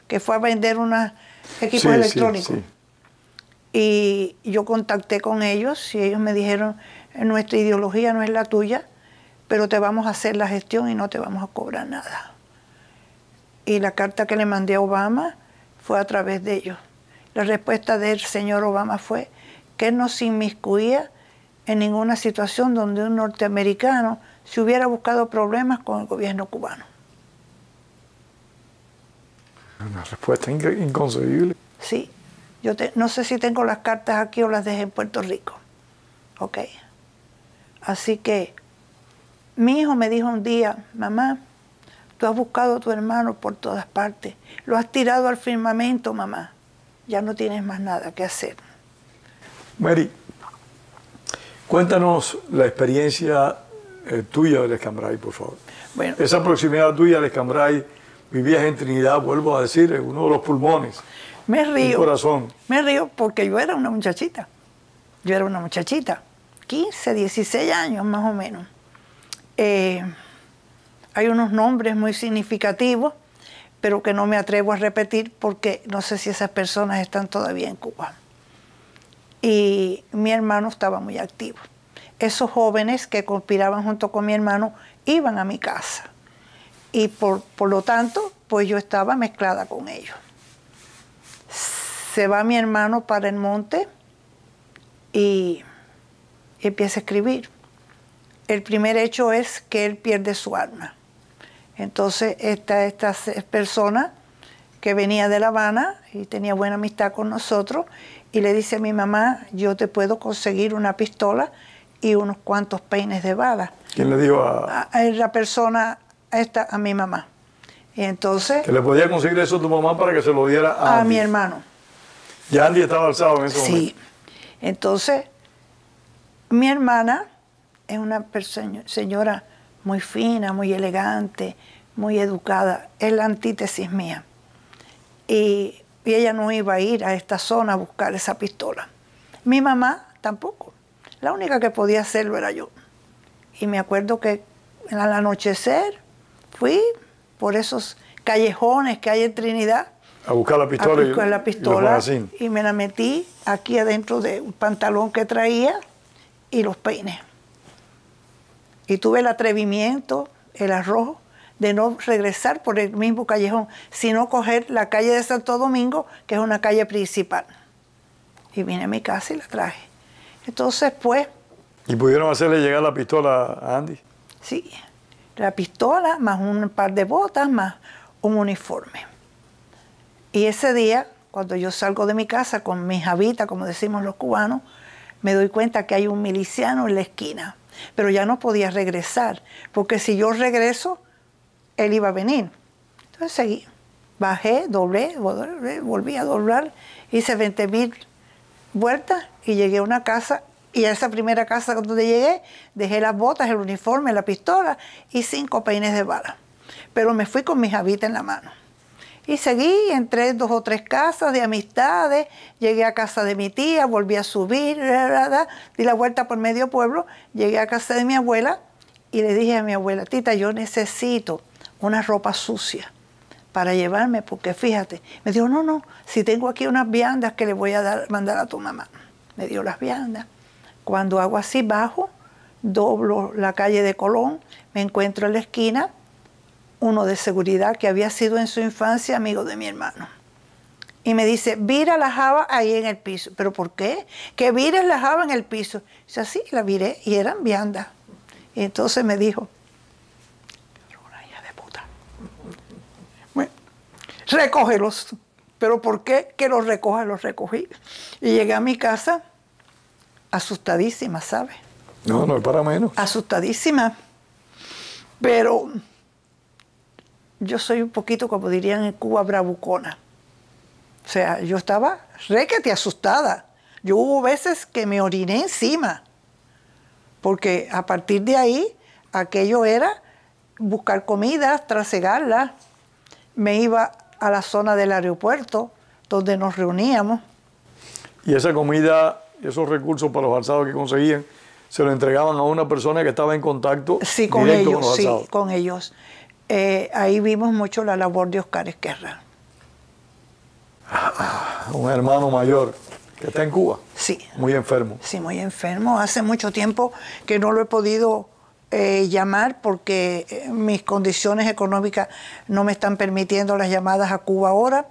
que fue a vender unos equipos electrónicos. Y yo contacté con ellos y ellos me dijeron, nuestra ideología no es la tuya, pero te vamos a hacer la gestión y no te vamos a cobrar nada. Y la carta que le mandé a Obama fue a través de ellos. La respuesta del señor Obama fue que él no se inmiscuía en ninguna situación donde un norteamericano se hubiera buscado problemas con el gobierno cubano. Una respuesta inconcebible. Sí, yo no sé si tengo las cartas aquí o las dejé en Puerto Rico. Ok. Así que mi hijo me dijo un día, mamá, tú has buscado a tu hermano por todas partes, lo has tirado al firmamento, mamá, ya no tienes más nada que hacer. Mary, Cuéntanos la experiencia eh, tuya del Escambray, por favor. Bueno, Esa proximidad tuya del Escambray, vivías en Trinidad, vuelvo a decir, en uno de los pulmones. Me río. corazón. Me río porque yo era una muchachita. Yo era una muchachita, 15, 16 años más o menos. Eh, hay unos nombres muy significativos, pero que no me atrevo a repetir porque no sé si esas personas están todavía en Cuba y mi hermano estaba muy activo. Esos jóvenes que conspiraban junto con mi hermano iban a mi casa y por, lo tanto, pues yo estaba mezclada con ellos. Se va mi hermano para el monte y empieza a escribir. El primer hecho es que él pierde su alma. Entonces, esta, esta persona que venía de La Habana y tenía buena amistad con nosotros y le dice a mi mamá, yo te puedo conseguir una pistola y unos cuantos peines de bala. ¿Quién le dijo a...? a, la persona, a esta, a mi mamá. Y entonces... Que le podía conseguir eso a tu mamá para que se lo diera a... A mi hermano. Ya Andy estaba alzado en ese momento. Sí. Entonces, mi hermana es una señora muy fina, muy elegante, muy educada. Es la antítesis mía. Y y ella no iba a ir a esta zona a buscar esa pistola. Mi mamá tampoco. La única que podía hacerlo era yo. Y me acuerdo que al anochecer fui por esos callejones que hay en Trinidad. A buscar la pistola. A la pistola. Y, me la metí aquí adentro de un pantalón que traía y los peines. Y tuve el atrevimiento, el arrojo de no regresar por el mismo callejón, sino coger la calle de Santo Domingo, que es una calle principal. Y vine a mi casa y la traje. Entonces, pues... ¿Y pudieron hacerle llegar la pistola a Andy? Sí, la pistola, más un par de botas, más un uniforme. Y ese día, cuando yo salgo de mi casa con mis habitas, como decimos los cubanos, me doy cuenta que hay un miliciano en la esquina. Pero ya no podía regresar, porque si yo regreso, él iba a venir. Entonces seguí, bajé, doblé, volví a doblar, hice 20 mil vueltas y llegué a una casa. Y a esa primera casa donde llegué, dejé las botas, el uniforme, la pistola y cinco peines de bala. Pero me fui con mis habitas en la mano. Y seguí, entré dos o tres casas de amistades, llegué a casa de mi tía, volví a subir, di la vuelta por medio pueblo, llegué a casa de mi abuela y le dije a mi abuela, tita, yo necesito una ropa sucia para llevarme, porque fíjate, me dijo, no, no, si tengo aquí unas viandas que le voy a dar, mandar a tu mamá. Me dio las viandas. Cuando hago así, bajo, doblo la calle de Colón, me encuentro en la esquina uno de seguridad que había sido en su infancia amigo de mi hermano. Y me dice, vira la java ahí en el piso. ¿Pero por qué? Que vires la java en el piso. Y así la viré y eran viandas. Y entonces me dijo, recógelos. Pero ¿por qué que los recoja? Los recogí. Y llegué a mi casa asustadísima, ¿sabes? No, no es para menos. Asustadísima. Pero yo soy un poquito, como dirían en Cuba, bravucona. O sea, yo estaba requete asustada. Yo hubo veces que me oriné encima. Porque a partir de ahí, aquello era buscar comida, trasegarla, Me iba a la zona del aeropuerto donde nos reuníamos. Y esa comida, esos recursos para los alzados que conseguían, se lo entregaban a una persona que estaba en contacto sí, con ellos. sí, con ellos. Eh, ahí vimos mucho la labor de Oscar Esquerra. *laughs* un hermano mayor que está en Cuba. Sí. Muy enfermo. Sí, muy enfermo. Hace mucho tiempo que no lo he podido eh, llamar porque eh, mis condiciones económicas no me están permitiendo las llamadas a Cuba ahora,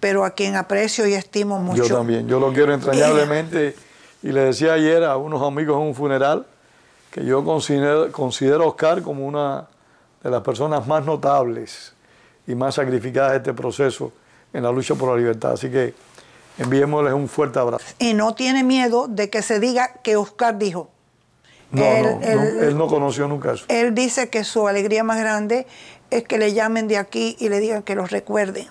pero a quien aprecio y estimo mucho. Yo también, yo lo quiero entrañablemente eh. y le decía ayer a unos amigos en un funeral que yo considero, considero a Oscar como una de las personas más notables y más sacrificadas de este proceso en la lucha por la libertad. Así que enviémosles un fuerte abrazo. Y no tiene miedo de que se diga que Oscar dijo. No, él, no, no, conoció nunca eso. Él dice que su alegría más grande es que le llamen de aquí y le digan que los recuerden.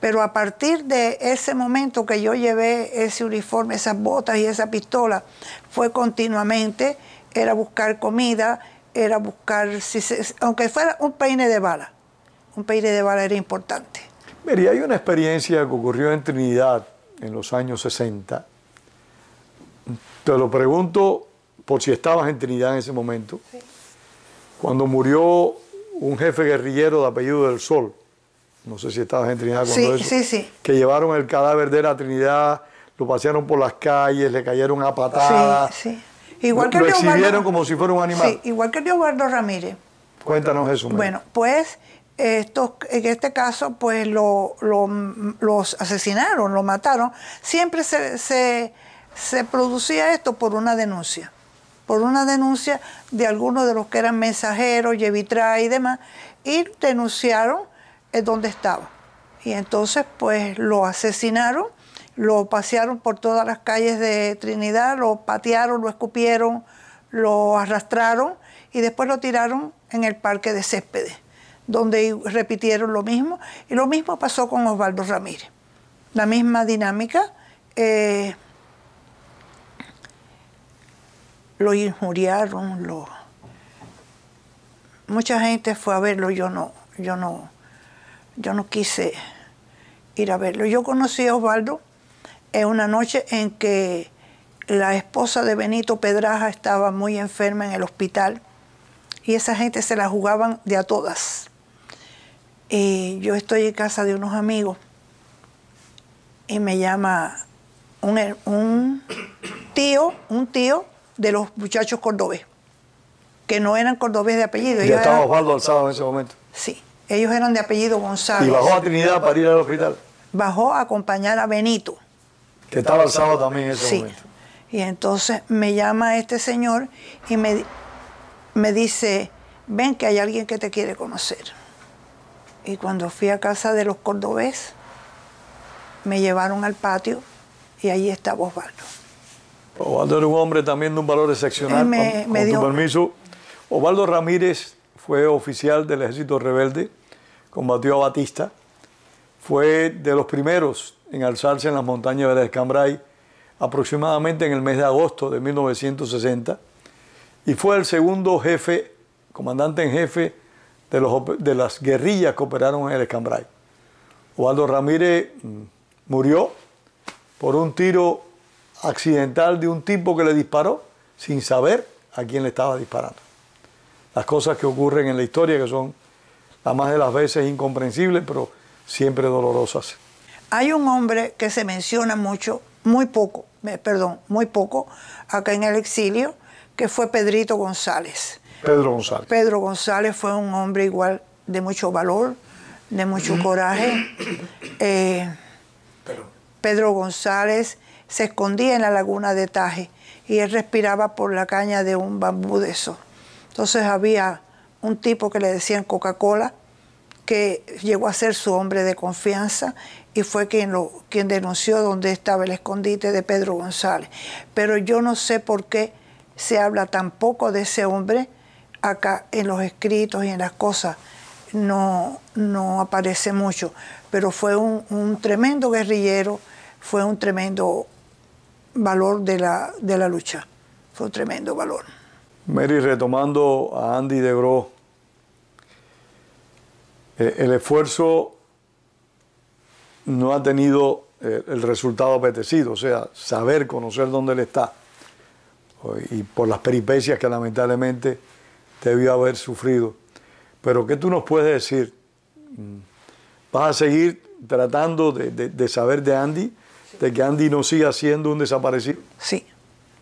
Pero a partir de ese momento que yo llevé ese uniforme, esas botas y esa pistola, fue continuamente, era buscar comida, era buscar, si aunque fuera un peine de bala, un peine de bala era importante. hay una experiencia que ocurrió en Trinidad en los años 60. Te lo pregunto por si estabas en Trinidad en ese momento, cuando murió un jefe guerrillero de apellido del Sol, no sé si estabas en Trinidad cuando que llevaron el cadáver de la Trinidad, lo pasearon por las calles, le cayeron a patadas, Igual que lo, como si fuera un animal. igual que Leobardo Ramírez. Cuéntanos eso. Bueno, pues en este caso, pues lo, los asesinaron, lo mataron. Siempre se producía esto por una denuncia por una denuncia de algunos de los que eran mensajeros, Yevitra y demás, y denunciaron dónde eh, dónde estaba. Y entonces pues lo asesinaron, lo pasearon por todas las calles de Trinidad, lo patearon, lo escupieron, lo arrastraron y después lo tiraron en el parque de Céspedes, donde repitieron lo mismo. Y lo mismo pasó con Osvaldo Ramírez. La misma dinámica. Eh, lo injuriaron, lo... Mucha gente fue a verlo, yo no, yo no, yo no quise ir a verlo. Yo conocí a Osvaldo en una noche en que la esposa de Benito Pedraja estaba muy enferma en el hospital y esa gente se la jugaban de a todas. Y yo estoy en casa de unos amigos y me llama un, un tío, un tío de los muchachos cordobés, que no eran cordobés de apellido. Ya estaba Osvaldo Alzado en ese momento. Sí, ellos eran de apellido González. ¿Y bajó a Trinidad para ir al hospital? Bajó a acompañar a Benito. Que estaba alzado también en ese sí. Y entonces me llama este señor y me, me dice, ven que hay alguien que te quiere conocer. Y cuando fui a casa de los cordobés, me llevaron al patio y allí estaba Osvaldo. Ovaldo era un hombre también de un valor excepcional. con permiso. Ovaldo Ramírez fue oficial del ejército rebelde, combatió a Batista, fue de los primeros en alzarse en las montañas de la Escambray aproximadamente en el mes de agosto de 1960 y fue el segundo jefe, comandante en jefe de, de las guerrillas que operaron en el Escambray. Ovaldo Ramírez mm, murió por un tiro accidental de un tipo que le disparó sin saber a quién le estaba disparando. Las cosas que ocurren en la historia que son la más de las veces incomprensibles, pero siempre dolorosas. Hay un hombre que se menciona mucho, muy poco, eh, perdón, muy poco, acá en el exilio, que fue Pedrito González. Pedro González. Pedro González fue un hombre igual de mucho valor, de mucho coraje. *clears throat* Eh, Pedro González se escondía en la laguna de Taje y él respiraba por la caña de un bambú de eso. Entonces había un tipo que le decían Coca-Cola, que llegó a ser su hombre de confianza y fue quien, lo, quien denunció dónde estaba el escondite de Pedro González. Pero yo no sé por qué se habla tan poco de ese hombre acá en los escritos y en las cosas. No, no aparece mucho, pero fue un, un tremendo guerrillero, fue un tremendo valor de la, lucha. Fue un tremendo valor. Mary, retomando a Andy de eh, el esfuerzo no ha tenido eh, el resultado apetecido, o sea, saber, conocer dónde él está. Eh, y por las peripecias que lamentablemente debió haber sufrido. Pero ¿qué tú nos puedes decir? Mm, ¿Vas a seguir tratando de saber de Andy? de que Andy no siga siendo un desaparecido. Sí,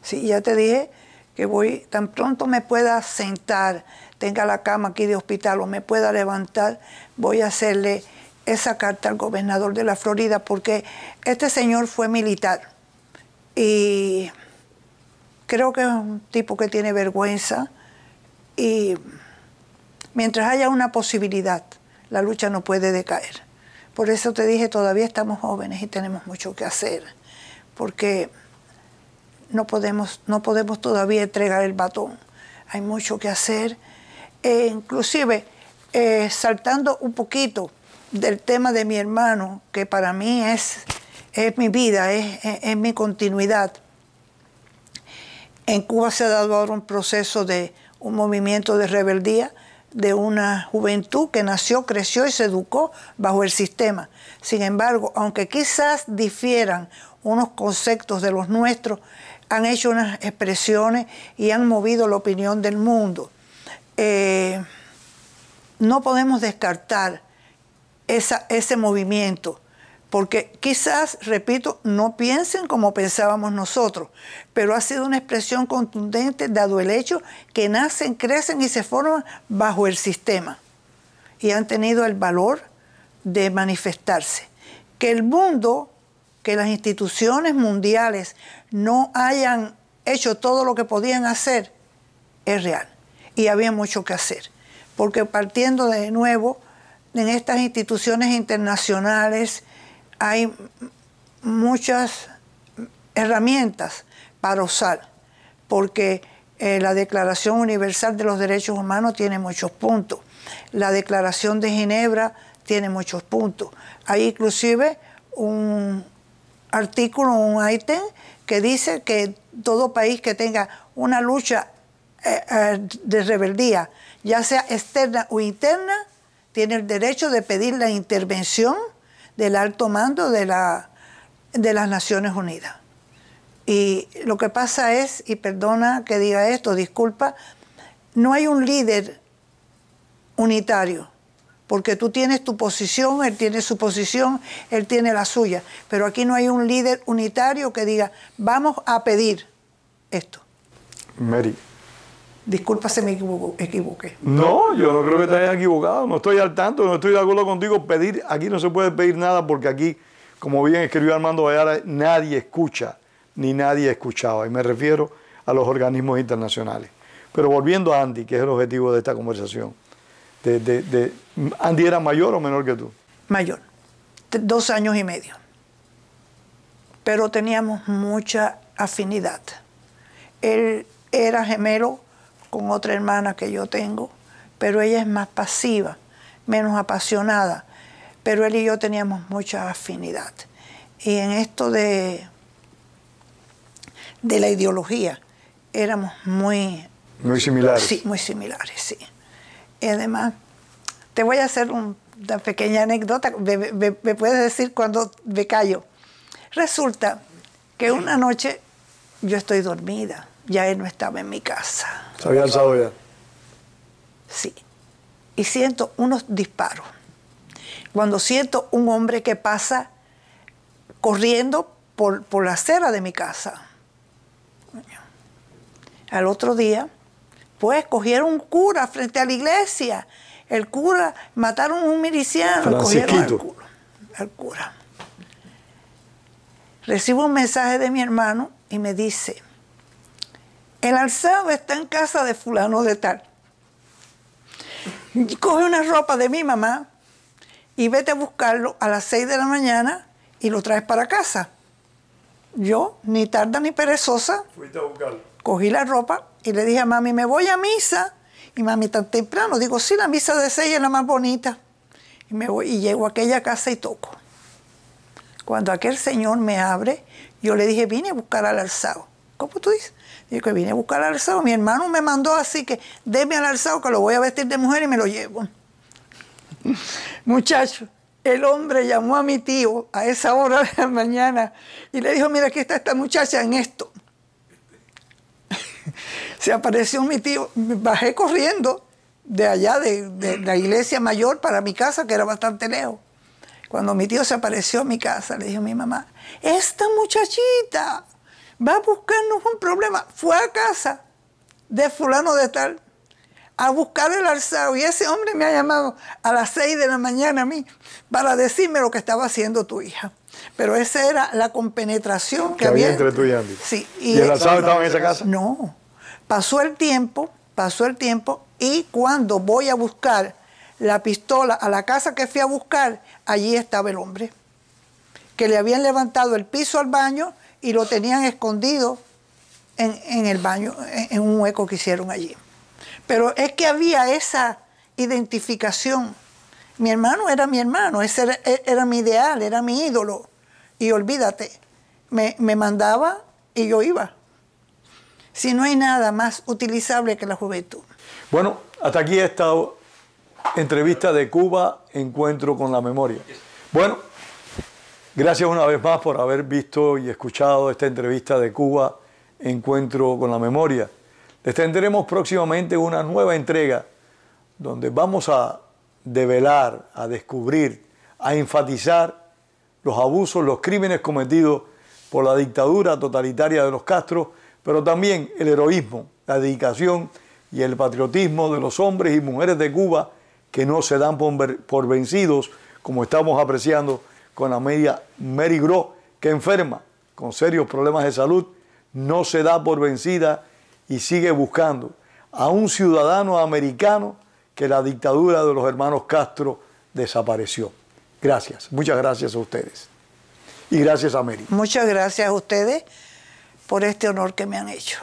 sí, ya te dije que voy, tan pronto me pueda sentar, tenga la cama aquí de hospital o me pueda levantar, voy a hacerle esa carta al gobernador de la Florida porque este señor fue militar y creo que es un tipo que tiene vergüenza y mientras haya una posibilidad, la lucha no puede decaer. Por eso te dije, todavía estamos jóvenes y tenemos mucho que hacer, porque no podemos, no podemos todavía entregar el batón. Hay mucho que hacer. E inclusive, eh, saltando un poquito del tema de mi hermano, que para mí es, es mi vida, es, es mi continuidad. En Cuba se ha dado ahora un proceso de un movimiento de rebeldía de una juventud que nació, creció y se educó bajo el sistema. Sin embargo, aunque quizás difieran unos conceptos de los nuestros, han hecho unas expresiones y han movido la opinión del mundo. Eh, no podemos descartar ese movimiento porque quizás, repito, no piensen como pensábamos nosotros, pero ha sido una expresión contundente dado el hecho que nacen, crecen y se forman bajo el sistema y han tenido el valor de manifestarse. Que el mundo, que las instituciones mundiales no hayan hecho todo lo que podían hacer, es real y había mucho que hacer, porque partiendo de nuevo en estas instituciones internacionales, hay muchas herramientas para usar, porque eh, la Declaración Universal de los Derechos Humanos tiene muchos puntos, la Declaración de Ginebra tiene muchos puntos. Hay inclusive un artículo, un ítem que dice que todo país que tenga una lucha eh, eh, de rebeldía, ya sea externa o interna, tiene el derecho de pedir la intervención del alto mando de, la, de las Naciones Unidas. Y lo que pasa es, y perdona que diga esto, disculpa, no hay un líder unitario, porque tú tienes tu posición, él tiene su posición, él tiene la suya, pero aquí no hay un líder unitario que diga, vamos a pedir esto. Mary, Disculpa si me equivoqué. No, yo no creo que te hayas equivocado. No estoy al tanto, no estoy de acuerdo contigo. Pedir, aquí no se puede pedir nada porque aquí, como bien escribió Armando Vallara, nadie escucha ni nadie escuchaba. Y me refiero a los organismos internacionales. Pero volviendo a Andy, que es el objetivo de esta conversación. ¿Andy era mayor o menor que tú? Mayor. Dos años y medio. Pero teníamos mucha afinidad. Él era gemelo con otra hermana que yo tengo, pero ella es más pasiva, menos apasionada, pero él y yo teníamos mucha afinidad. Y en esto de, de la ideología éramos muy... Muy similares. Sí, muy similares, sí. Y además, te voy a hacer una pequeña anécdota, me, me puedes decir cuando me callo. Resulta que una noche yo estoy dormida ya él no estaba en mi casa. ¿Se había ya? Sí. Y siento unos disparos. Cuando siento un hombre que pasa corriendo por, por la acera de mi casa. Al otro día, pues cogieron un cura frente a la iglesia. El cura, mataron a un miliciano, cogieron al cura. Recibo un mensaje de mi hermano y me dice, el alzado está en casa de fulano de tal. Coge una ropa de mi mamá y vete a buscarlo a las 6 de la mañana y lo traes para casa. Yo, ni tarda ni perezosa, cogí la ropa y le dije a mami, me voy a misa. Y mami, tan temprano, digo, sí, la misa de 6 es la más bonita. Y, me voy, y llego a aquella casa y toco. Cuando aquel señor me abre, yo le dije, vine a buscar al alzado. ¿Cómo tú dices? yo que vine a buscar al alzado. Mi hermano me mandó así que déme al alzado que lo voy a vestir de mujer y me lo llevo. *laughs* Muchacho, el hombre llamó a mi tío a esa hora de la mañana y le dijo, mira, aquí está esta muchacha en esto. *laughs* Se apareció mi tío, bajé corriendo de allá, de, la iglesia mayor para mi casa, que era bastante lejos. Cuando mi tío se apareció en mi casa, le dijo a mi mamá, esta muchachita, va a buscarnos un problema. Fue a casa de fulano de tal a buscar el alzado y ese hombre me ha llamado a las 6 de la mañana a mí para decirme lo que estaba haciendo tu hija. Pero esa era la compenetración que, había entre tú y Andy. Sí, ¿Y el alzado estaba en esa casa? No. Pasó el tiempo, pasó el tiempo y cuando voy a buscar la pistola a la casa que fui a buscar, allí estaba el hombre que le habían levantado el piso al baño, y lo tenían escondido en, el baño, en, un hueco que hicieron allí. Pero es que había esa identificación. Mi hermano era mi hermano, ese e, era, mi ideal, era mi ídolo. Y olvídate, me, me mandaba y yo iba. Si no hay nada más utilizable que la juventud. Bueno, hasta aquí esta entrevista de Cuba, Encuentro con la Memoria. Bueno, Gracias una vez más por haber visto y escuchado esta entrevista de Cuba, Encuentro con la Memoria. Les tendremos próximamente una nueva entrega donde vamos a develar, a descubrir, a enfatizar los abusos, los crímenes cometidos por la dictadura totalitaria de los Castro, pero también el heroísmo, la dedicación y el patriotismo de los hombres y mujeres de Cuba que no se dan por vencidos, como estamos apreciando con la media Mary Gros, que enferma con serios problemas de salud, no se da por vencida y sigue buscando a un ciudadano americano que la dictadura de los hermanos Castro desapareció. Gracias, muchas gracias a ustedes. Y gracias a Mary. Muchas gracias a ustedes por este honor que me han hecho.